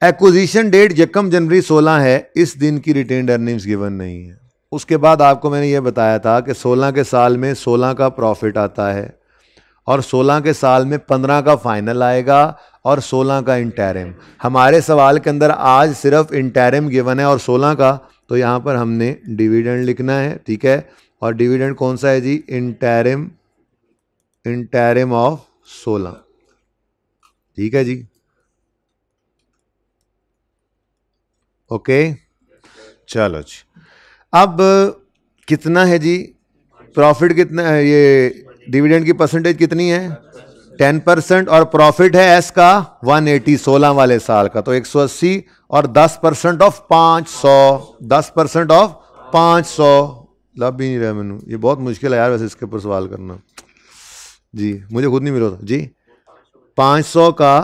एक्विजिशन डेट यकम जनवरी 16 है इस दिन की रिटेन अर्निंग्स गिवन नहीं है उसके बाद आपको मैंने ये बताया था कि 16 के साल में 16 का प्रॉफिट आता है और 16 के साल में 15 का फाइनल आएगा और 16 का इंटैरम हमारे सवाल के अंदर आज सिर्फ इंटैरम गिवन है और 16 का तो यहाँ पर हमने डिविडेंड लिखना है ठीक है और डिविडेंड कौन सा है जी इंटैरम इंटैरम ऑफ 16 ठीक है जी ओके चलो जी अब कितना है जी प्रॉफिट कितना है ये डिविडेंड की परसेंटेज कितनी है टेन परसेंट और प्रॉफिट है एस का वन एटी सोलह वाले साल का तो एक सौ अस्सी और दस परसेंट ऑफ पांच सौ दस परसेंट ऑफ पांच सौ लाभ भी नहीं रहा मैनू ये बहुत मुश्किल है यार वैसे इसके ऊपर सवाल करना जी मुझे खुद नहीं मिला जी पांच सौ का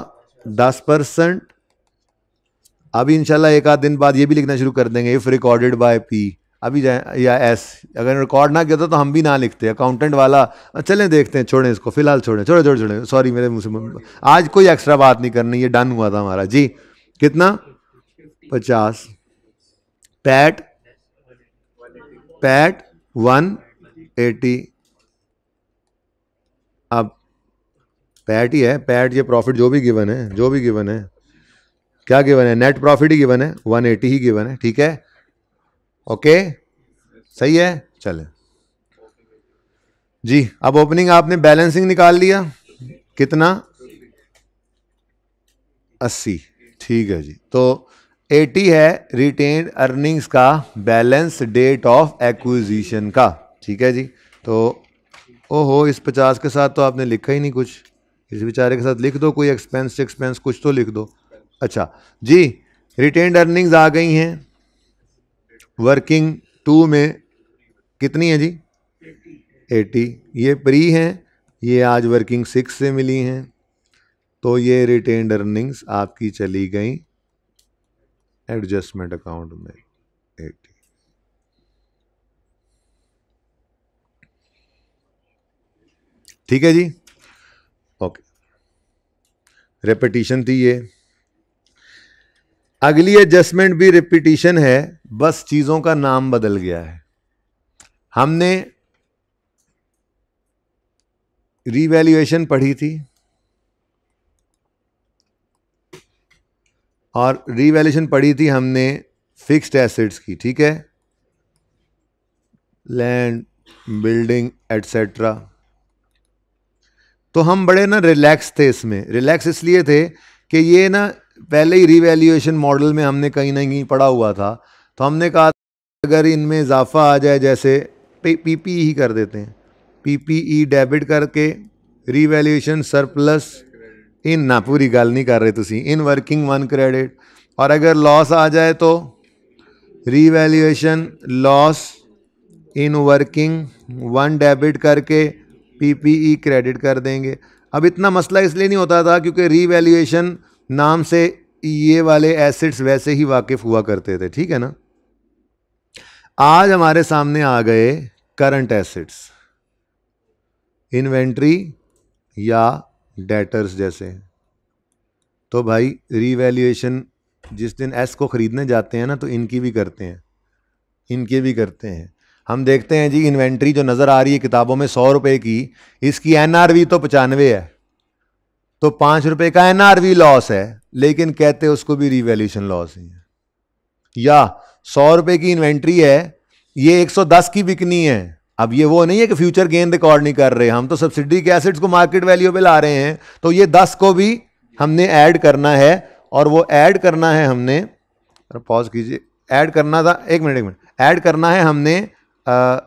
दस परसेंट अभी इंशाल्लाह एक आध दिन बाद ये भी लिखना शुरू कर देंगे इफ़ रिकॉर्डेड बाय पी अभी जाए या एस अगर रिकॉर्ड ना किया तो हम भी ना लिखते अकाउंटेंट वाला चलें देखते हैं छोड़ें इसको फिलहाल छोड़ें छोड़े छोड़े छोड़े सॉरी मेरे मुझसे आज कोई एक्स्ट्रा बात नहीं करनी ये डन हुआ था हमारा जी कितना पचास पैट पैट वन एटी अब पैट ही है पैट ये प्रॉफिट जो भी गिवन है जो भी गिवन है क्या गिवन है नेट प्रॉफिट ही गिवन है वन एटी ही गिवन है ठीक है ओके सही है चले जी अब ओपनिंग आपने बैलेंसिंग निकाल लिया कितना अस्सी ठीक है जी तो 80 है रिटेन अर्निंग्स का बैलेंस डेट ऑफ एक्विजिशन का ठीक है जी तो ओहो इस पचास के साथ तो आपने लिखा ही नहीं कुछ इस बेचारे के साथ लिख दो कोई एक्सपेंस एक्सपेंस कुछ तो लिख दो अच्छा जी रिटेन अर्निंग्स आ गई हैं वर्किंग टू में कितनी है जी एटी ये प्री हैं ये आज वर्किंग सिक्स से मिली हैं तो ये रिटेन्ड अर्निंग्स आपकी चली गई एडजस्टमेंट अकाउंट में एटी ठीक है जी ओके रेपिटिशन थी ये अगली एडजस्टमेंट भी रिपीटिशन है बस चीजों का नाम बदल गया है हमने रीवैल्यूएशन पढ़ी थी और रीवैल्यूएशन पढ़ी थी हमने फिक्स्ड एसेट्स की ठीक है लैंड बिल्डिंग एटसेट्रा तो हम बड़े ना रिलैक्स थे इसमें रिलैक्स इसलिए थे कि ये ना पहले ही रिवेल्यूएशन मॉडल में हमने कहीं ना कहीं पढ़ा हुआ था तो हमने कहा अगर इनमें इजाफा आ जाए जैसे पी पी e ही कर देते हैं पी पी ई डेबिट करके रिवेल्यूएशन सरप्लस इन ना पूरी गल नहीं कर रहे तुम इन वर्किंग वन क्रेडिट और अगर लॉस आ जाए तो revaluation loss in working one debit करके पी पी ई क्रेडिट कर देंगे अब इतना मसला इसलिए नहीं होता था क्योंकि रिवेल्यूएशन नाम से ये वाले एसिड्स वैसे ही वाकिफ हुआ करते थे ठीक है ना आज हमारे सामने आ गए करंट एसिड्स इन्वेंट्री या डेटर्स जैसे तो भाई रीवैल्यूएशन जिस दिन एस को ख़रीदने जाते हैं ना तो इनकी भी करते हैं इनके भी करते हैं हम देखते हैं जी इन्वेंट्री जो नज़र आ रही है किताबों में सौ रुपये की इसकी एनआरवी तो पचानवे है तो पांच रुपए का एनआरवी लॉस है लेकिन कहते उसको भी रिवेल्यूशन लॉस ही है या सौ रुपए की इन्वेंट्री है ये एक सौ दस की बिकनी है अब ये वो नहीं है कि फ्यूचर गेन रिकॉर्ड नहीं कर रहे हम तो सब्सिडी के एसेट्स को मार्केट वैल्यू पे ला रहे हैं तो ये दस को भी हमने ऐड करना है और वो ऐड करना है हमने पॉज कीजिए ऐड करना था एक मिनट एक मिनट ऐड करना है हमने आ,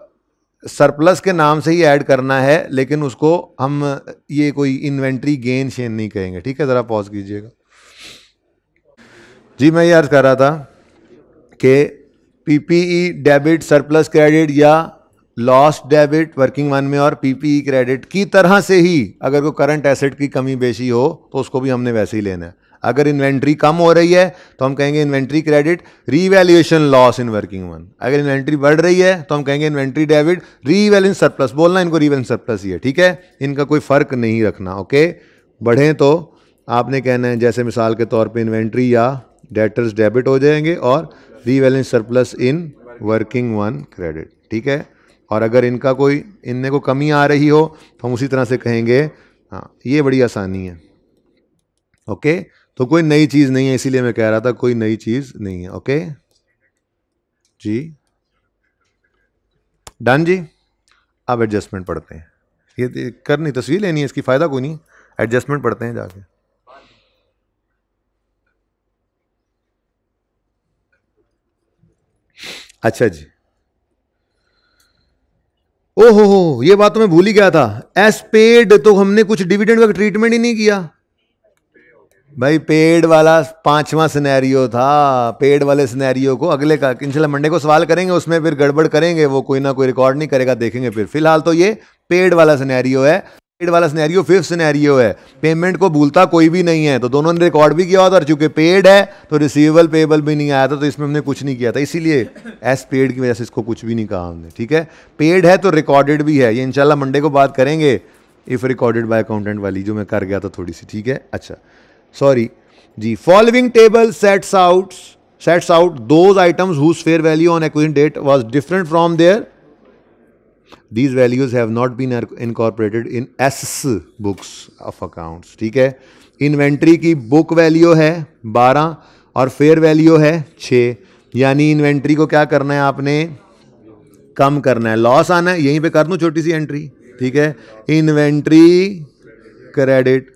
सरप्लस के नाम से ही ऐड करना है लेकिन उसको हम ये कोई इन्वेंट्री गेन शेन नहीं कहेंगे ठीक है ज़रा पॉज कीजिएगा जी मैं ये अर्ज कर रहा था कि पीपीई डेबिट सरप्लस क्रेडिट या लॉस डेबिट वर्किंग वन में और पीपीई क्रेडिट e की तरह से ही अगर कोई करंट एसेट की कमी बेशी हो तो उसको भी हमने वैसे ही लेना है अगर इन्वेंट्री कम हो रही है तो हम कहेंगे inventory credit revaluation loss in working one अगर इन्वेंट्री बढ़ रही है तो हम कहेंगे इन्वेंट्री डेबिट रीवैलेंस सरप्लस बोलना इनको रीवैलेंस सरप्लस ही है ठीक है इनका कोई फ़र्क नहीं रखना ओके बढ़ें तो आपने कहना है जैसे मिसाल के तौर पर इन्वेंट्री या डेटर्स डेबिट हो जाएंगे और रीवैलेंस surplus in working one credit ठीक है और अगर इनका कोई इनमें को कमी आ रही हो तो हम उसी तरह से कहेंगे हाँ ये बड़ी आसानी है ओके तो कोई नई चीज़ नहीं है इसीलिए मैं कह रहा था कोई नई चीज़ नहीं है ओके जी डन जी अब एडजस्टमेंट पढ़ते हैं ये तो करनी तस्वीर लेनी है इसकी फ़ायदा कोई नहीं एडजस्टमेंट पढ़ते हैं जाके अच्छा जी ओ हो हो ये बात तो मैं भूल ही गया था एस पेड तो हमने कुछ डिविडेंड का ट्रीटमेंट ही नहीं किया भाई पेड़ वाला पांचवा सिनेरियो था पेड़ वाले सिनेरियो को अगले का इनशाला मंडे को सवाल करेंगे उसमें फिर गड़बड़ करेंगे वो कोई ना कोई रिकॉर्ड नहीं करेगा देखेंगे फिर फिलहाल तो ये पेड़ वाला सिनेरियो है पेड़ वाला सिनेरियो फिफ्थ सिनेरियो है पेमेंट को भूलता कोई भी नहीं है तो दोनों ने रिकॉर्ड भी किया होता और चूंकि पेड है तो रिसीवेबल पेबल भी नहीं आया था तो इसमें हमने कुछ नहीं किया था इसीलिए एस पेड की वजह से इसको कुछ भी नहीं कहा हमने ठीक है पेड है तो रिकॉर्डेड भी है ये इनशाला मंडे को बात करेंगे इफ़ रिकॉर्डेड बाय अकाउंटेंट वाली जो मैं कर गया था थोड़ी सी ठीक है अच्छा सॉरी जी following table sets out sets out those items whose fair value on acquisition date was different from their these values have not been incorporated in S books of accounts ठीक है इन्वेंट्री की book value है बारह और fair value है 6 यानी inventory को क्या करना है आपने कम करना है लॉस आना है यहीं पे कर दूं छोटी सी एंट्री ठीक है इन्वेंट्री क्रेडिट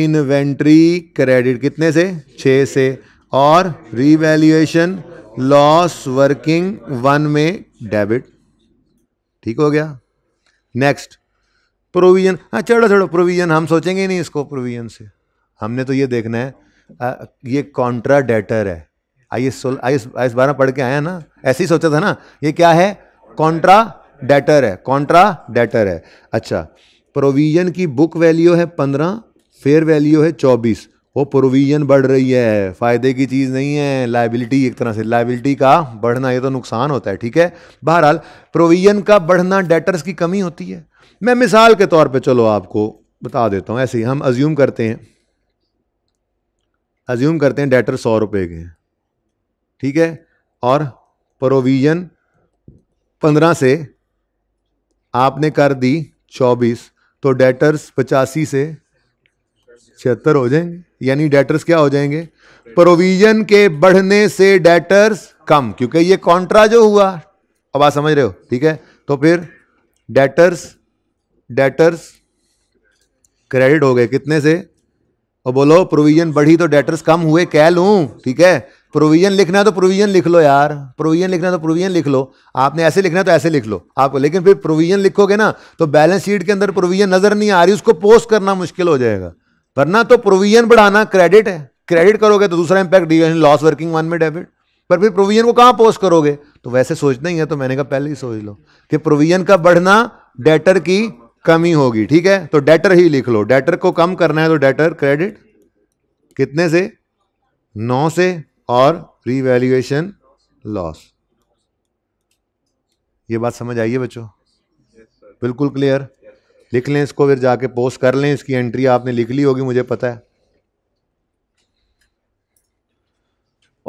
इन्वेंट्री क्रेडिट कितने से छः से और रीवैल्यूएशन लॉस वर्किंग वन में डेबिट ठीक हो गया नेक्स्ट प्रोविजन हाँ चलो छोड़ो प्रोविजन हम सोचेंगे नहीं इसको प्रोविजन से हमने तो ये देखना है आ, ये कॉन्ट्रा डेटर है आइए सोल आइए आइस बारह पढ़ के आया ना ऐसे ही सोचा था ना ये क्या है कॉन्ट्रा डेटर है कॉन्ट्रा डेटर है अच्छा प्रोविजन की बुक वैल्यू है पंद्रह फेयर वैल्यू है चौबीस वो प्रोविजन बढ़ रही है फ़ायदे की चीज़ नहीं है लाइबिलिटी एक तरह से लाइबिलिटी का बढ़ना ये तो नुकसान होता है ठीक है बहरहाल प्रोविजन का बढ़ना डेटर्स की कमी होती है मैं मिसाल के तौर पे चलो आपको बता देता हूँ ऐसे ही हम अज्यूम करते हैं अज्यूम करते हैं डेटर सौ रुपये के हैं ठीक है और प्रोविजन पंद्रह से आपने कर दी चौबीस तो डेटर्स पचासी से छिहत्तर हो जाएंगे यानी डेटर्स क्या हो जाएंगे प्रोविजन के बढ़ने से डेटर्स कम क्योंकि ये कॉन्ट्रा जो हुआ अब आप समझ रहे हो ठीक है तो फिर डेटर्स डेटर्स क्रेडिट हो गए कितने से और बोलो प्रोविजन बढ़ी तो डेटर्स कम हुए कह लूँ ठीक है प्रोविजन लिखना है तो प्रोविजन लिख लो यार प्रोविजन लिखना है तो प्रोविजन लिख लो आपने ऐसे लिखना है तो ऐसे लिख लो आपको लेकिन फिर प्रोविजन लिखोगे ना तो बैलेंस शीट के अंदर प्रोविजन नजर नहीं आ रही उसको पोस्ट करना मुश्किल हो जाएगा वरना तो प्रोविजन बढ़ाना क्रेडिट है क्रेडिट करोगे तो दूसरा इंपैक्ट लॉस वर्किंग वन में डेबिट पर फिर प्रोविजन को कहाँ पोस्ट करोगे तो वैसे सोचना ही है तो मैंने कहा पहले ही सोच लो कि प्रोविजन का बढ़ना डेटर की कमी होगी ठीक है तो डेटर ही लिख लो डेटर को कम करना है तो डेटर क्रेडिट कितने से नौ से और रिवैल्यूएशन लॉस ये बात समझ आई है बच्चों बिल्कुल क्लियर लिख लें इसको फिर जाके पोस्ट कर लें इसकी एंट्री आपने लिख ली होगी मुझे पता है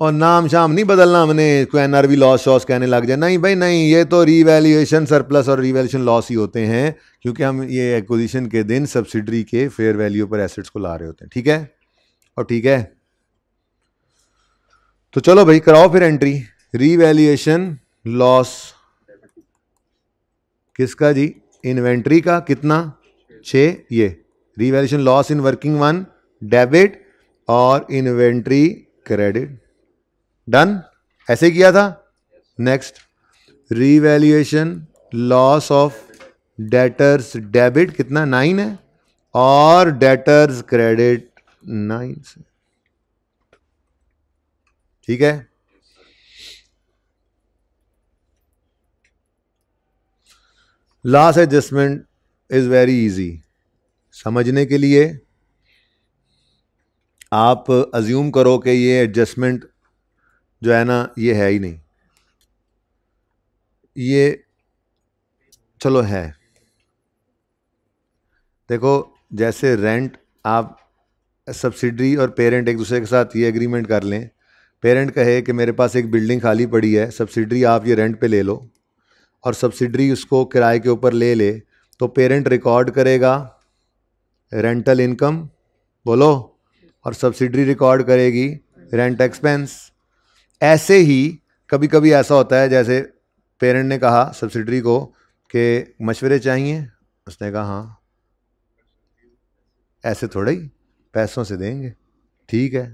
और नाम शाम नहीं बदलना हमने इसको एन आर लॉस शॉस कहने लग जाए नहीं भाई नहीं ये तो रीवैल्यूएशन सरप्लस और रीवैल्यूएशन लॉस ही होते हैं क्योंकि हम ये एक्विजिशन के दिन सब्सिडरी के फेयर वैल्यू पर एसेट्स को ला रहे होते हैं ठीक है और ठीक है तो चलो भाई कराओ फिर एंट्री रीवैल्यूएशन लॉस किसका जी इन्वेंट्री का कितना छ ये revaluation loss in working one debit और इन्वेंट्री क्रेडिट डन ऐसे किया था next revaluation loss of debtors debit कितना नाइन है और डेटर्स क्रेडिट नाइन से ठीक है last adjustment is very easy समझने के लिए आप अज्यूम करो कि ये एडजस्टमेंट जो है ना ये है ही नहीं ये चलो है देखो जैसे रेंट आप सब्सिडी और पेरेंट एक दूसरे के साथ ये एग्रीमेंट कर लें पेरेंट कहे कि मेरे पास एक बिल्डिंग खाली पड़ी है सब्सिडी आप ये रेंट पे ले लो और सब्सिडरी उसको किराए के ऊपर ले ले तो पेरेंट रिकॉर्ड करेगा रेंटल इनकम बोलो और सब्सिडरी रिकॉर्ड करेगी रेंट एक्सपेंस ऐसे ही कभी कभी ऐसा होता है जैसे पेरेंट ने कहा सब्सिडरी को कि मशवरे चाहिए उसने कहा हाँ ऐसे थोड़े ही पैसों से देंगे ठीक है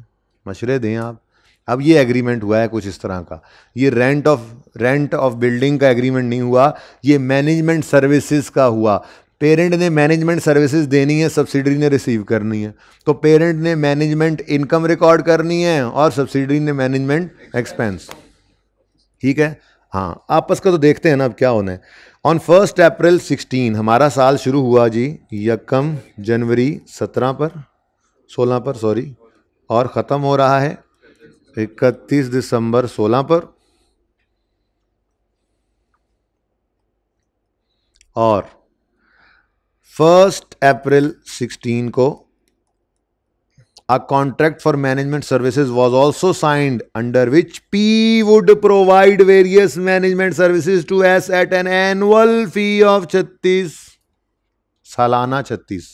मशवरे दें आप अब ये एग्रीमेंट हुआ है कुछ इस तरह का ये rent of rent of building का एग्रीमेंट नहीं हुआ ये मैनेजमेंट सर्विसेज का हुआ पेरेंट ने मैनेजमेंट सर्विसेज देनी है सब्सिडरी ने रिसीव करनी है तो पेरेंट ने मैनेजमेंट इनकम रिकॉर्ड करनी है और सब्सिडरी ने मैनेजमेंट एक्सपेंस ठीक है हाँ आपस का तो देखते हैं ना अब क्या होना है ऑन फर्स्ट अप्रैल सिक्सटीन हमारा साल शुरू हुआ जी यकम जनवरी सत्रह पर सोलह पर सॉरी और ख़त्म हो रहा है इकतीस दिसंबर सोलह पर और फर्स्ट अप्रैल सिक्सटीन को a contract for management services was also signed under which P would provide various management services to S at an annual fee of छत्तीस सालाना छत्तीस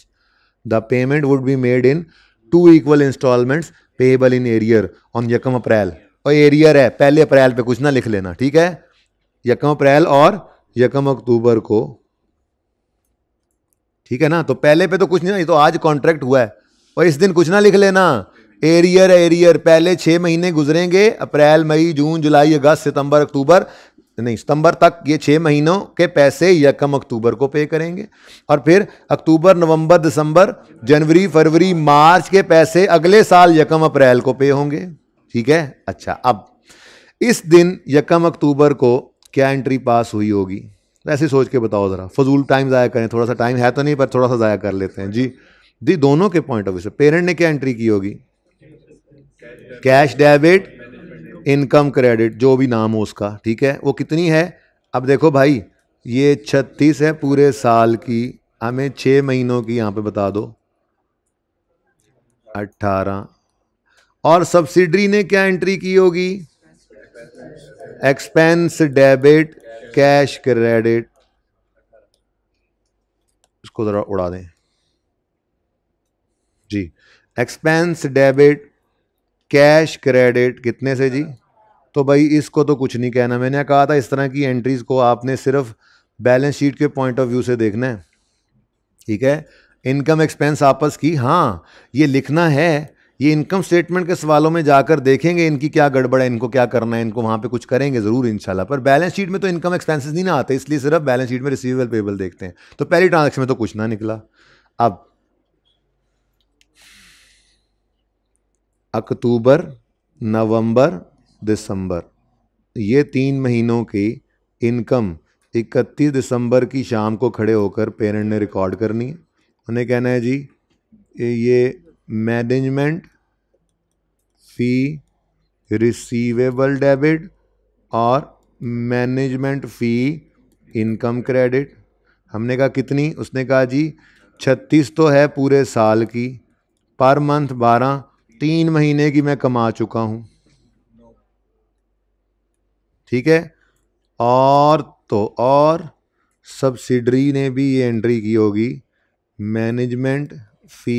the payment would be made in two equal instalments payable in arrear on यकम April और arrear है पहले अप्रैल पे कुछ ना लिख लेना ठीक है यकम अप्रैल और यकम अक्टूबर को ठीक है ना तो पहले पे तो कुछ नहीं ये तो आज कॉन्ट्रैक्ट हुआ है और इस दिन कुछ ना लिख लेना एरियर एरियर पहले छह महीने गुजरेंगे अप्रैल मई जून जुलाई अगस्त सितंबर अक्टूबर नहीं सितंबर तक ये छः महीनों के पैसे यकम अक्टूबर को पे करेंगे और फिर अक्टूबर नवंबर दिसंबर जनवरी फरवरी मार्च के पैसे अगले साल यकम अप्रैल को पे होंगे ठीक है अच्छा अब इस दिन यकम अक्टूबर को क्या एंट्री पास हुई होगी वैसे सोच के बताओ ज़रा फजूल टाइम ज़ाया करें थोड़ा सा टाइम है तो नहीं पर थोड़ा सा ज़ाया कर लेते हैं जी जी दोनों के पॉइंट ऑफ व्यू से पेरेंट ने क्या एंट्री की होगी कैश डेबिट इनकम क्रेडिट जो भी नाम हो उसका ठीक है वो कितनी है अब देखो भाई ये छत्तीस है पूरे साल की हमें छः महीनों की यहाँ पे बता दो अट्ठारह और सब्सिडरी ने क्या एंट्री की होगी एक्सपेंस डेबिट कैश क्रेडिट इसको ज़रा उड़ा दें जी एक्सपेंस डेबिट कैश क्रेडिट कितने से जी तो भाई इसको तो कुछ नहीं कहना मैंने कहा था इस तरह की एंट्रीज़ को आपने सिर्फ बैलेंस शीट के पॉइंट ऑफ व्यू से देखना है ठीक है इनकम एक्सपेंस आपस की हाँ ये लिखना है ये इनकम स्टेटमेंट के सवालों में जाकर देखेंगे इनकी क्या गड़बड़ है इनको क्या करना है इनको वहाँ पे कुछ करेंगे ज़रूर इन पर बैलेंस शीट में तो इनकम एक्सपेंसेस नहीं ना आते इसलिए सिर्फ बैलेंस शीट में रिसीवेबल पेबल देखते हैं तो पहली ट्रांजेक्शन में तो कुछ ना निकला अब अक्टूबर नवंबर दिसंबर ये तीन महीनों की इनकम 31 दिसंबर की शाम को खड़े होकर पेरेंट ने रिकॉर्ड करनी है उन्हें कहना है जी ये मैनेजमेंट फी रिसीवेबल डेबिट और मैनेजमेंट फ़ी इनकम क्रेडिट हमने कहा कितनी उसने कहा जी छत्तीस तो है पूरे साल की पर मंथ बारह तीन महीने की मैं कमा चुका हूं ठीक है और तो और सब्सिडरी ने भी ये एंट्री की होगी मैनेजमेंट फी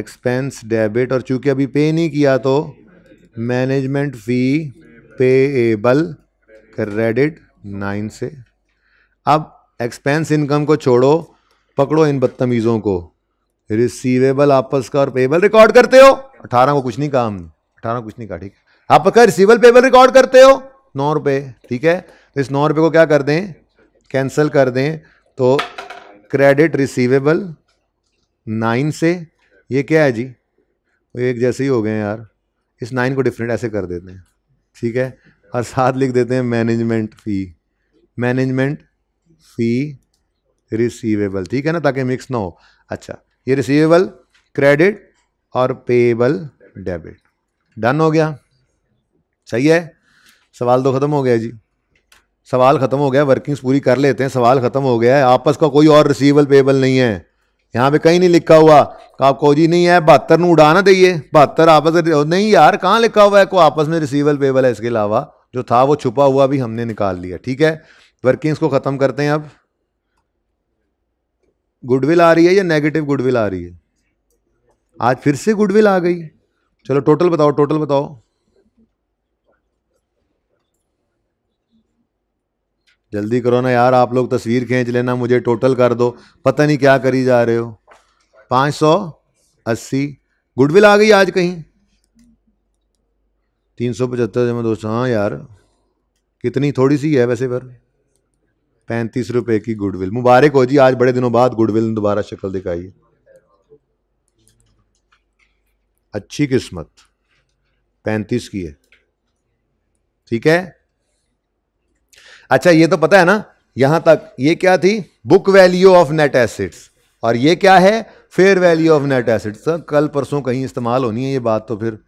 एक्सपेंस डेबिट और चूंकि अभी पे नहीं किया तो मैनेजमेंट फी पे एबल क्रेडिट नाइन से अब एक्सपेंस इनकम को छोड़ो पकड़ो इन बदतमीज़ों को रिसीवेबल आपस का और पेबल रिकॉर्ड करते हो अठारह को कुछ नहीं कहा हमने अठारह कुछ नहीं कहा ठीक है आपस का रिसीवेबल पेबल रिकॉर्ड करते हो नौ रुपये ठीक है तो इस नौ रुपये को क्या कर दें कैंसिल कर दें तो क्रेडिट रिसीवेबल नाइन से ये क्या है जी एक जैसे ही हो गए यार इस नाइन को डिफरेंट ऐसे कर देते हैं ठीक है और साथ लिख देते हैं management fee management fee receivable ठीक है ना ताकि मिक्स ना हो अच्छा ये रिसीवेबल क्रेडिट और पेएबल डेबिट डन हो गया सही है सवाल तो ख़त्म हो गया जी सवाल ख़त्म हो गया वर्किंग्स पूरी कर लेते हैं सवाल ख़त्म हो गया है आपस का कोई और रिसीवेबल पेबल नहीं है यहाँ पे कहीं नहीं लिखा हुआ आपको जी नहीं है बहत्तर न उड़ा ना बहत्तर आपस नहीं यार कहाँ लिखा हुआ है को आपस में रिसीवेबल पेबल है इसके अलावा जो था वो छुपा हुआ भी हमने निकाल लिया ठीक है वर्किंग्स को ख़त्म करते हैं अब गुडविल आ रही है या नेगेटिव गुडविल आ रही है आज फिर से गुडविल आ गई चलो टोटल बताओ टोटल बताओ जल्दी करो ना यार आप लोग तस्वीर खींच लेना मुझे टोटल कर दो पता नहीं क्या करी जा रहे हो पाँच सौ अस्सी गुडविल आ गई आज कहीं तीन सौ पचहत्तर जमा दो सौ हाँ यार कितनी थोड़ी सी है वैसे पर पैंतीस रुपए की गुडविल मुबारक हो जी आज बड़े दिनों बाद गुडविल ने दोबारा शक्ल दिखाई है अच्छी किस्मत पैंतीस की है ठीक है अच्छा ये तो पता है ना यहां तक ये क्या थी book value of net assets और ये क्या है fair value of net assets कल परसों कहीं इस्तेमाल होनी है ये बात तो फिर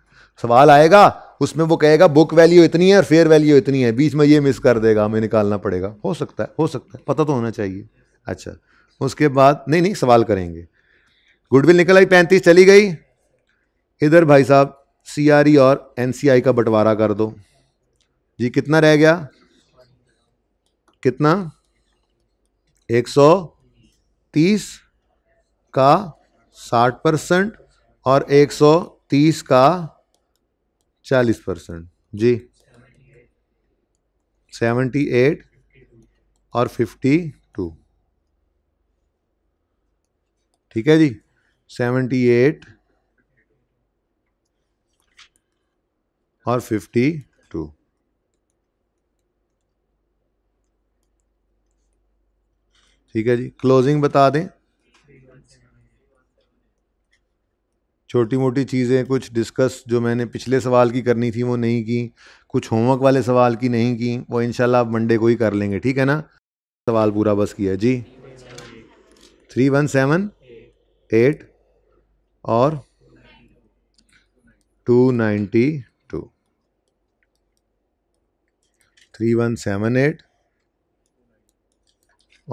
सवाल आएगा उसमें वो कहेगा बुक वैल्यू इतनी है और फेयर वैल्यू इतनी है बीच में ये मिस कर देगा हमें निकालना पड़ेगा हो सकता है हो सकता है पता तो होना चाहिए अच्छा उसके बाद नहीं नहीं सवाल करेंगे गुडविल निकल आई पैंतीस चली गई इधर भाई साहब सी और एन का बंटवारा कर दो जी कितना रह गया कितना एक सौ तीस का साठ परसेंट और एक सौ तीस का चालीस परसेंट जी सेवेंटी एट और फिफ्टी टू ठीक है जी सेवेंटी एट और फिफ्टी टू ठीक है जी क्लोजिंग बता दें छोटी मोटी चीज़ें कुछ डिस्कस जो मैंने पिछले सवाल की करनी थी वो नहीं की कुछ होमवर्क वाले सवाल की नहीं की वो इन आप मंडे को ही कर लेंगे ठीक है ना सवाल पूरा बस किया जी थ्री वन सेवन एट और two ninety two three one seven eight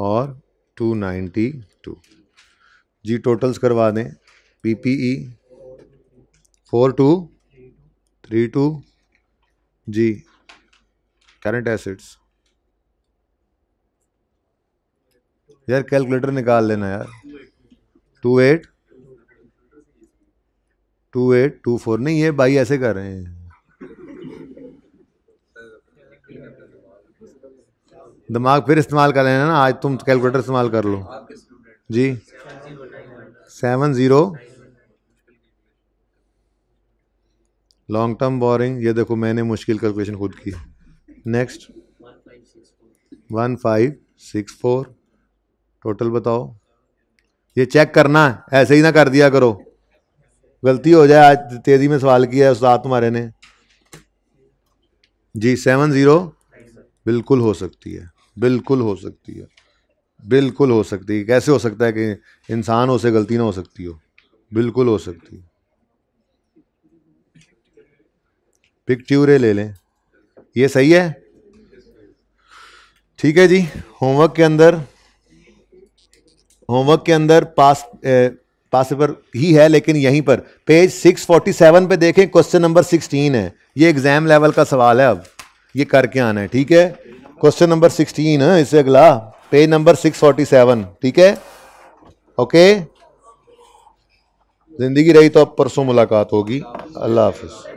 और टू नाइन्टी टू जी टोटल्स करवा दें PPE four two three two जी करंट एसिड्स यार कैलकुलेटर निकाल लेना यार two eight two eight two four नहीं ये भाई ऐसे कर रहे हैं दिमाग फिर इस्तेमाल कर लेना ना आज तुम कैलकुलेटर इस्तेमाल कर लो जी seven zero long term borrowing ये देखो मैंने मुश्किल कैलकुलेशन खुद की next one five six four total बताओ ये चेक करना है ऐसे ही ना कर दिया करो गलती हो जाए आज तेज़ी में सवाल किया है उस्ताद तुम्हारे ने जी सेवन ज़ीरो बिल्कुल हो सकती है बिल्कुल हो सकती है बिल्कुल हो सकती है कैसे हो सकता है कि इंसान हो से गलती ना हो सकती हो बिल्कुल हो सकती है पिक ट्यूरे ले लें ये सही है ठीक है जी होमवर्क के अंदर होमवर्क के अंदर पास ए, पेपर ही है लेकिन यहीं पर पेज 647 पे देखें क्वेश्चन नंबर 16 है ये एग्जाम लेवल का सवाल है अब ये करके आना है ठीक है क्वेश्चन नंबर 16 है इससे अगला पेज नंबर 647 ठीक है ओके जिंदगी रही तो अब परसों मुलाकात होगी अल्लाह हाफिज़